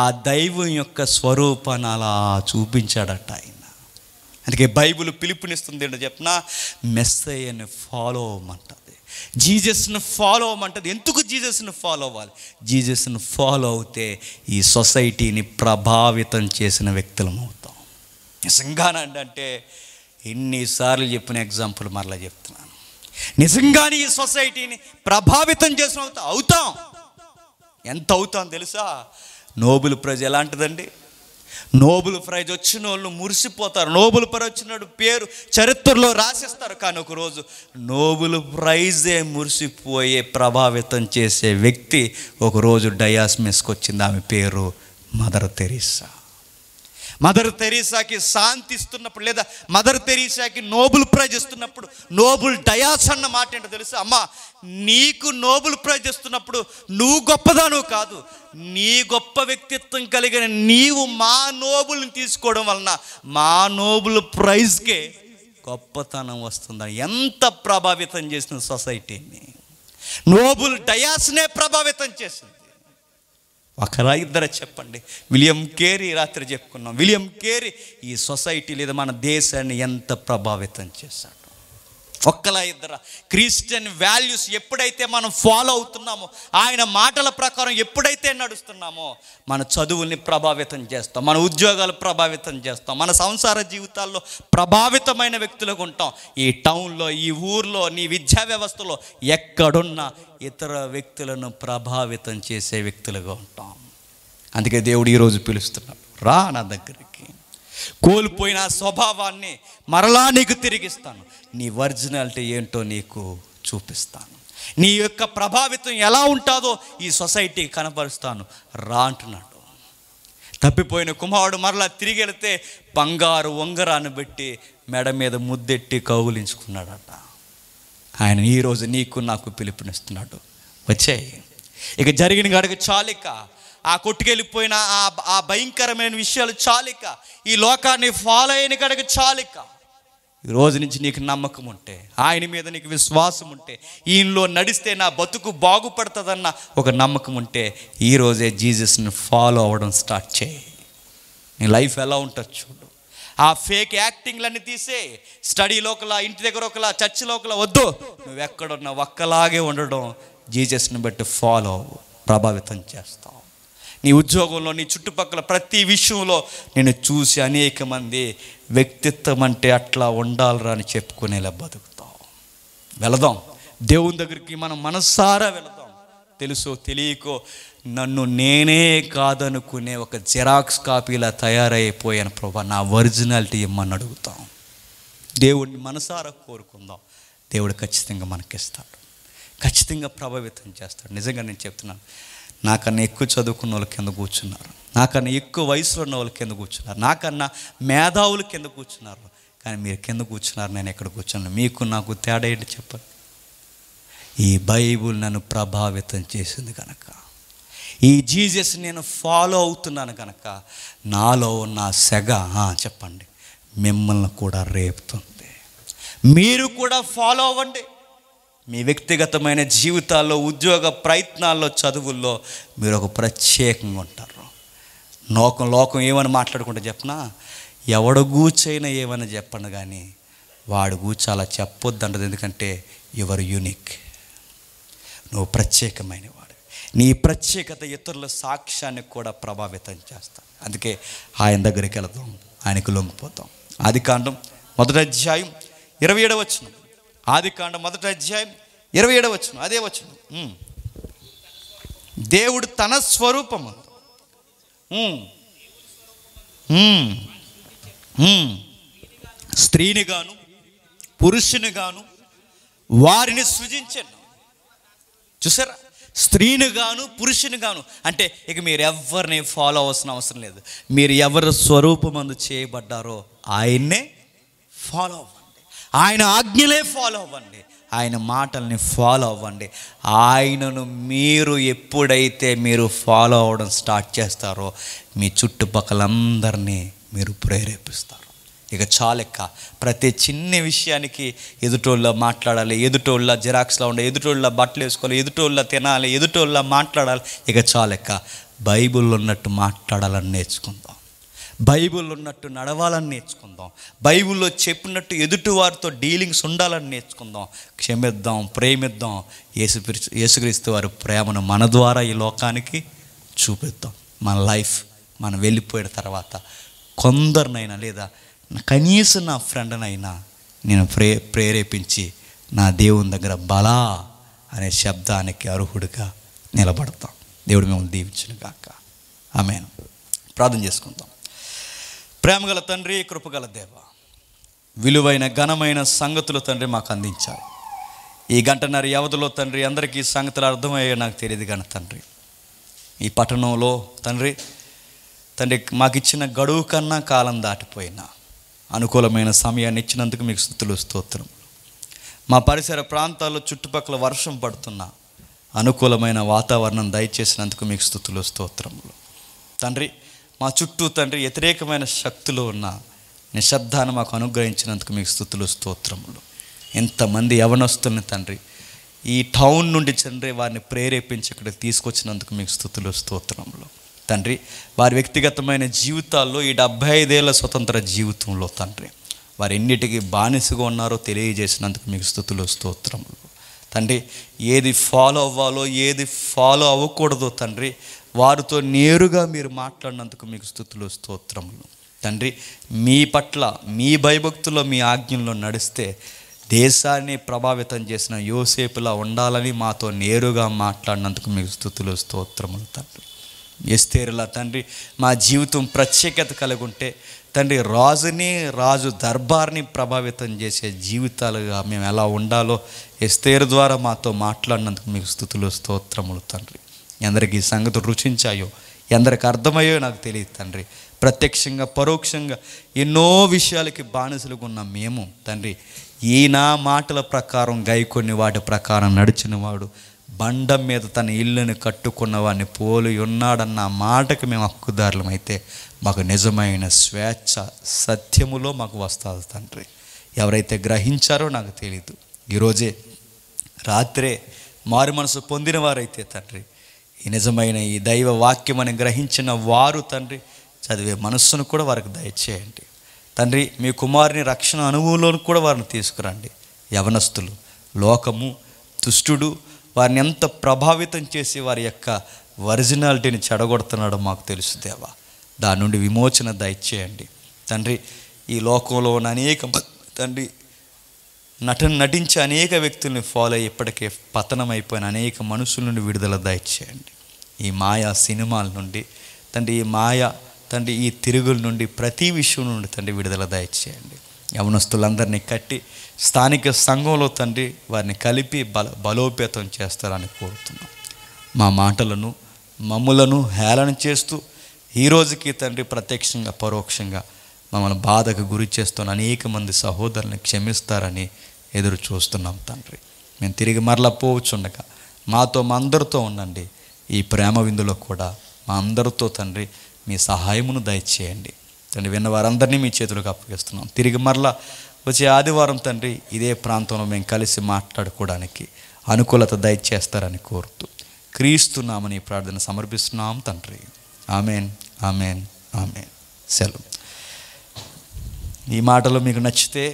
ఆ దైవం యొక్క స్వరూపాన్ని అలా చూపించాడట ఆయన అందుకే బైబిల్ పిలుపునిస్తుంది ఏంటో చెప్పిన మెస్సయ్యని ఫాలో అవ్వమంటుంది జీజస్ను ఫాలో అవ్వమంటది ఎందుకు జీజస్ను ఫాలో అవ్వాలి జీజస్ను ఫాలో అవుతే ఈ సొసైటీని ప్రభావితం చేసిన వ్యక్తులం అవుతాం నిజంగానే అంటే ఎన్నిసార్లు చెప్పిన ఎగ్జాంపుల్ మరలా చెప్తున్నాను నిజంగానే ఈ సొసైటీని ప్రభావితం చేసిన అవుతాం ఎంత అవుతాం తెలుసా నోబుల్ ప్రైజ్ ఎలాంటిదండి నోబుల్ ప్రైజ్ వచ్చిన వాళ్ళు మురిసిపోతారు నోబుల్ ప్రైజ్ వచ్చినాడు పేరు చరిత్రలో రాసిస్తారు కానీ ఒకరోజు నోబుల్ ప్రైజే మురిసిపోయే ప్రభావితం చేసే వ్యక్తి ఒకరోజు డయాస్మెస్కి వచ్చింది ఆమె పేరు మదర్ తెరీసా మదర్ తెరీసాకి శాంతి ఇస్తున్నప్పుడు లేదా మదర్ తెరీసాకి నోబుల్ ప్రైజ్ ఇస్తున్నప్పుడు నోబుల్ డయాస్ అన్న మాట ఏంటో తెలుసు అమ్మ నీకు నోబుల్ ప్రైజ్ ఇస్తున్నప్పుడు నువ్వు గొప్పదాను కాదు నీ గొప్ప వ్యక్తిత్వం కలిగిన నీవు మా నోబుల్ని తీసుకోవడం వలన మా నోబుల్ ప్రైజ్కే గొప్పతనం వస్తుందని ఎంత ప్రభావితం చేసిన సొసైటీని నోబుల్ డయాస్నే ప్రభావితం చేసింది ఒకరా ఇద్దరే చెప్పండి విలియం కేరీ రాత్రి చెప్పుకున్నాం విలియం కేరీ ఈ సొసైటీ లేదా మన దేశాన్ని ఎంత ప్రభావితం చేశాడు ఒక్కలా ఇద్దరు క్రిస్టియన్ వాల్యూస్ ఎప్పుడైతే మనం ఫాలో అవుతున్నామో ఆయన మాటల ప్రకారం ఎప్పుడైతే నడుస్తున్నామో మన చదువుల్ని ప్రభావితం చేస్తాం మన ఉద్యోగాలు ప్రభావితం చేస్తాం మన సంసార జీవితాల్లో ప్రభావితమైన వ్యక్తులుగా ఉంటాం ఈ టౌన్లో ఈ ఊర్లో నీ విద్యా వ్యవస్థలో ఎక్కడున్న ఇతర వ్యక్తులను ప్రభావితం చేసే వ్యక్తులుగా ఉంటాం అందుకే దేవుడు ఈరోజు పిలుస్తున్నాడు రా నా దగ్గరికి కోల్పోయిన స్వభావాన్ని మరలా నీకు తిరిగిస్తాను నీ ఒరిజినాలిటీ ఏంటో నీకు చూపిస్తాను నీ యొక్క ప్రభావితం ఎలా ఉంటుందో ఈ సొసైటీకి కనపరుస్తాను రా అంటున్నాడు తప్పిపోయిన కుమారుడు మరలా తిరిగి వెళితే బంగారు ఉంగరాన్ని పెట్టి మెడ మీద ముద్దెట్టి కౌగులించుకున్నాడట ఆయన ఈరోజు నీకు నాకు పిలుపునిస్తున్నాడు వచ్చాయి ఇక జరిగిన గడక చాలిక ఆ కొట్టుకెళ్ళిపోయిన ఆ ఆ భయంకరమైన విషయాలు చాలిక ఈ లోకాన్ని ఫాలో అయిన కనుక చాలిక ఈ రోజు నుంచి నీకు నమ్మకం ఉంటే ఆయన మీద నీకు విశ్వాసం ఉంటే ఈయనలో నడిస్తే నా బతుకు బాగుపడుతుందన్న ఒక నమ్మకం ఉంటే ఈరోజే జీజస్ని ఫాలో అవ్వడం స్టార్ట్ చేయి నీ లైఫ్ ఎలా ఉంటుంది చూడు ఆ ఫేక్ యాక్టింగ్లన్నీ తీసే స్టడీ లోకల ఇంటి దగ్గర ఒకలా చర్చి లోకల వద్దు నువ్వు ఎక్కడున్నా ఒక్కలాగే ఉండడం జీజస్ని బట్టి ఫాలో అవ్వు ప్రభావితం చేస్తావు నీ ఉద్యోగంలో నీ చుట్టుపక్కల ప్రతి విషయంలో నేను చూసి అనేక మంది వ్యక్తిత్వం అంటే అట్లా ఉండాలరా అని చెప్పుకునేలా బతుకుతాం వెళదాం దేవుని దగ్గరికి మనం మనసారా వెళదాం తెలుసో తెలియకో నన్ను నేనే కాదనుకునే ఒక జెరాక్స్ కాపీలా తయారైపోయాను ప్రభా నా ఒరిజినాలిటీ ఇమ్మని అడుగుతాం దేవుడిని మనసారా కోరుకుందాం దేవుడు ఖచ్చితంగా మనకిస్తాడు ఖచ్చితంగా ప్రభావితం చేస్తాడు నిజంగా నేను చెప్తున్నాను నాకన్నా ఎక్కువ చదువుకున్న వాళ్ళు కింద కూర్చున్నారు నాకన్నా ఎక్కువ వయసులో ఉన్న వాళ్ళు కింద కూర్చున్నారు నాకన్నా మేధావులు కింద కూర్చున్నారు కానీ మీరు కింద కూర్చున్నారు నేను ఎక్కడ కూర్చున్నాను మీకు నాకు తేడా ఏంటి చెప్పండి ఈ బైబుల్ నన్ను ప్రభావితం చేసింది కనుక ఈ జీజస్ నేను ఫాలో అవుతున్నాను కనుక నాలో ఉన్న సెగ చెప్పండి మిమ్మల్ని కూడా రేపుతుంది మీరు కూడా ఫాలో అవ్వండి మీ వ్యక్తిగతమైన జీవితాల్లో ఉద్యోగ ప్రయత్నాల్లో చదువుల్లో మీరు ఒక ప్రత్యేకంగా ఉంటారు లోకం లోకం ఏమని మాట్లాడుకుంటే చెప్పనా ఎవడు గూచైనా ఏమని చెప్పండి కానీ వాడు గూచి అలా అంటది ఎందుకంటే యువర్ యూనిక్ నువ్వు ప్రత్యేకమైన వాడు నీ ప్రత్యేకత ఇతరుల సాక్ష్యాన్ని కూడా ప్రభావితం చేస్తా అందుకే ఆయన దగ్గరికి వెళ్తాం ఆయనకు లొంగిపోతాం ఆది కాండం మొదటి అధ్యాయం ఇరవై ఏడవచ్చు ఆది కాండ మొదటి అధ్యాయం ఇరవై ఏడవ వచ్చిన అదే వచ్చిన దేవుడు తన స్వరూపము స్త్రీని గాను పురుషుని గాను వారిని సృజించాను చూసారా స్త్రీని గాను పురుషుని గాను అంటే ఇక మీరు ఎవరిని ఫాలో అవ్వాల్సిన అవసరం లేదు మీరు ఎవరి స్వరూపమందు చేయబడ్డారో ఆయన్నే ఫాలో అవ్వ ఆయన ఆజ్ఞలే ఫాలో అవ్వండి ఆయన మాటల్ని ఫాలో అవ్వండి ఆయనను మీరు ఎప్పుడైతే మీరు ఫాలో అవ్వడం స్టార్ట్ చేస్తారో మీ చుట్టుపక్కలందరినీ మీరు ప్రేరేపిస్తారు ఇక చాలెక్క ప్రతి చిన్న విషయానికి ఎదుటోళ్ళ మాట్లాడాలి ఎదుటోళ్ళ జిరాక్స్లో ఉండాలి ఎదుటోళ్ళ బట్టలు వేసుకోవాలి ఎదుటోళ్ళ తినాలి ఎదుటోళ్ళ మాట్లాడాలి ఇక చాలెక్క బైబుల్ ఉన్నట్టు మాట్లాడాలని నేర్చుకుందాం బైబుల్ ఉన్నట్టు నడవాలని నేర్చుకుందాం బైబుల్లో చెప్పినట్టు ఎదుటి వారితో డీలింగ్స్ ఉండాలని నేర్చుకుందాం క్షమిద్దాం ప్రేమిద్దాం యేసు యేసుక్రీస్తు వారి ప్రేమను మన ద్వారా ఈ లోకానికి చూపిద్దాం మన లైఫ్ మనం వెళ్ళిపోయిన తర్వాత కొందరినైనా లేదా కనీసం నా ఫ్రెండ్నైనా నేను ప్రే ప్రేరేపించి నా దేవుని దగ్గర బలా అనే శబ్దానికి అర్హుడిగా నిలబడతాం దేవుడు మిమ్మల్ని దీవించిన కాక ఆమెను ప్రార్థన చేసుకుందాం ప్రేమగల తండ్రి కృపగల దేవ విలువైన ఘనమైన సంగతులు తండ్రి మాకు అందించారు ఈ గంటన్నర వ్యవధిలో తండ్రి అందరికీ సంగతులు అర్థమయ్యే నాకు తెలియదు కానీ తండ్రి ఈ పట్టణంలో తండ్రి తండ్రి మాకు ఇచ్చిన గడువు కన్నా కాలం దాటిపోయిన అనుకూలమైన సమయాన్ని ఇచ్చినందుకు మీకు స్థుతులు స్తోత్రం మా పరిసర ప్రాంతాల్లో చుట్టుపక్కల వర్షం పడుతున్న అనుకూలమైన వాతావరణం దయచేసినందుకు మీకు స్థుతులు స్తోత్రములు తండ్రి మా చుట్టూ తండ్రి వ్యతిరేకమైన శక్తులు ఉన్న నిశ్శబ్దాన్ని మాకు అనుగ్రహించినందుకు మీకు స్థుతులు స్తోత్రములు ఎంతమంది ఎవనొస్తున్న తండ్రి ఈ టౌన్ నుండి చండ్రి వారిని ప్రేరేపించి ఇక్కడికి తీసుకొచ్చినందుకు మీకు స్థుతులు స్తోత్రములు తండ్రి వారి వ్యక్తిగతమైన జీవితాల్లో ఈ డెబ్భై ఐదేళ్ల స్వతంత్ర జీవితంలో తండ్రి వారు ఎన్నిటికీ బానిసగా ఉన్నారో తెలియజేసినందుకు మీకు స్థుతులు స్తోత్రములు తండ్రి ఏది ఫాలో అవ్వాలో ఏది ఫాలో అవ్వకూడదో తండ్రి వారితో నేరుగా మీరు మాట్లాడినందుకు మీకు స్థుతులు స్తోత్రములు తండ్రి మీ పట్ల మీ భయభక్తుల్లో మీ ఆజ్ఞల్లో నడిస్తే దేశాన్ని ప్రభావితం చేసిన యోసేపులా ఉండాలని మాతో నేరుగా మాట్లాడినందుకు మీకు స్థుతులు స్తోత్రములు తండ్రి ఎస్తేరులా తండ్రి మా జీవితం ప్రత్యేకత కలిగి ఉంటే తండ్రి రాజుని రాజు దర్బార్ని ప్రభావితం చేసే జీవితాలుగా మేము ఎలా ఉండాలో ఎస్తేరు ద్వారా మాతో మాట్లాడినందుకు మీకు స్థుతులు స్తోత్రములు తండ్రి ఎందరికి ఈ సంగతి రుచించాయో ఎందరికి అర్థమయ్యో నాకు తెలియదు తండ్రి ప్రత్యక్షంగా పరోక్షంగా ఎన్నో విషయాలకి బానిసలుగా ఉన్నాం మేము తండ్రి ఈయన మాటల ప్రకారం గైకొన్ని వాటి ప్రకారం నడిచినవాడు బండ మీద తన ఇల్లుని కట్టుకున్న వాడిని పోలి ఉన్నాడన్న మాటకి మేము హక్కుదారులం అయితే మాకు నిజమైన స్వేచ్ఛ సత్యములో మాకు వస్తుంది తండ్రి ఎవరైతే గ్రహించారో నాకు తెలియదు ఈరోజే రాత్రే మారు మనసు పొందిన వారైతే తండ్రి ఈ నిజమైన ఈ దైవ వాక్యం అని గ్రహించిన వారు తండ్రి చదివే మనస్సును కూడా వారికి దయచేయండి తండ్రి మీ కుమారుని రక్షణ అనుభవంలోను కూడా వారిని తీసుకురండి యవనస్తులు లోకము దుష్టుడు వారిని ఎంత ప్రభావితం చేసి వారి యొక్క ఒరిజినాలిటీని చెడగొడుతున్నాడో మాకు తెలుసు దేవా దాని నుండి విమోచన దయచేయండి తండ్రి ఈ లోకంలో ఉన్న అనేక తండ్రి నటన నటించే అనేక వ్యక్తుల్ని ఫాలో అయ్యి ఇప్పటికే పతనం అయిపోయిన అనేక మనుషుల నుండి విడుదల దయచేయండి ఈ మాయా సినిమాల నుండి తండ్రి ఈ మాయా తండ్రి ఈ తిరుగుల నుండి ప్రతి విషయం నుండి తండ్రి విడుదల దయచేయండి యవనస్తులందరినీ కట్టి స్థానిక సంఘంలో తండ్రి వారిని కలిపి బల బలోపేతం చేస్తారని కోరుతున్నాం మా మాటలను మమ్ములను హేళన చేస్తూ ఈ రోజుకి తండ్రి ప్రత్యక్షంగా పరోక్షంగా మమ్మల్ని బాధకు గురి చేస్తున్న అనేక మంది సహోదరులను క్షమిస్తారని ఎదురు చూస్తున్నాం తండ్రి మేము తిరిగి మరలా పోవచ్చుండగా మాతో మా అందరితో ఉండండి ఈ ప్రేమ విందులో కూడా మా అందరితో తండ్రి మీ సహాయమును దయచేయండి తండ్రి విన్న వారందరినీ మీ చేతులకు అప్పగిస్తున్నాం తిరిగి మరలా వచ్చే ఆదివారం తండ్రి ఇదే ప్రాంతంలో మేము కలిసి మాట్లాడుకోవడానికి అనుకూలత దయచేస్తారని కోరుతూ క్రీస్తున్నామని ప్రార్థన సమర్పిస్తున్నాం తండ్రి ఆమెన్ ఆమెన్ ఆమెన్ సెలవు ఈ మాటలు మీకు నచ్చితే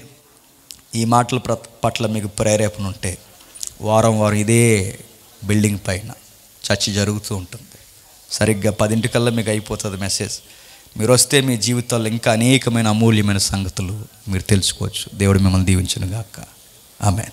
ఈ మాటల పట్ల మీకు ప్రేరేపణ ఉంటే వారం వారం ఇదే బిల్డింగ్ పైన చర్చ జరుగుతూ ఉంటుంది సరిగ్గా పదింటికల్లా మీకు అయిపోతుంది మెసేజ్ మీరు వస్తే మీ జీవితాల్లో ఇంకా అనేకమైన అమూల్యమైన సంగతులు మీరు తెలుసుకోవచ్చు దేవుడు మిమ్మల్ని దీవించను గాక ఆమె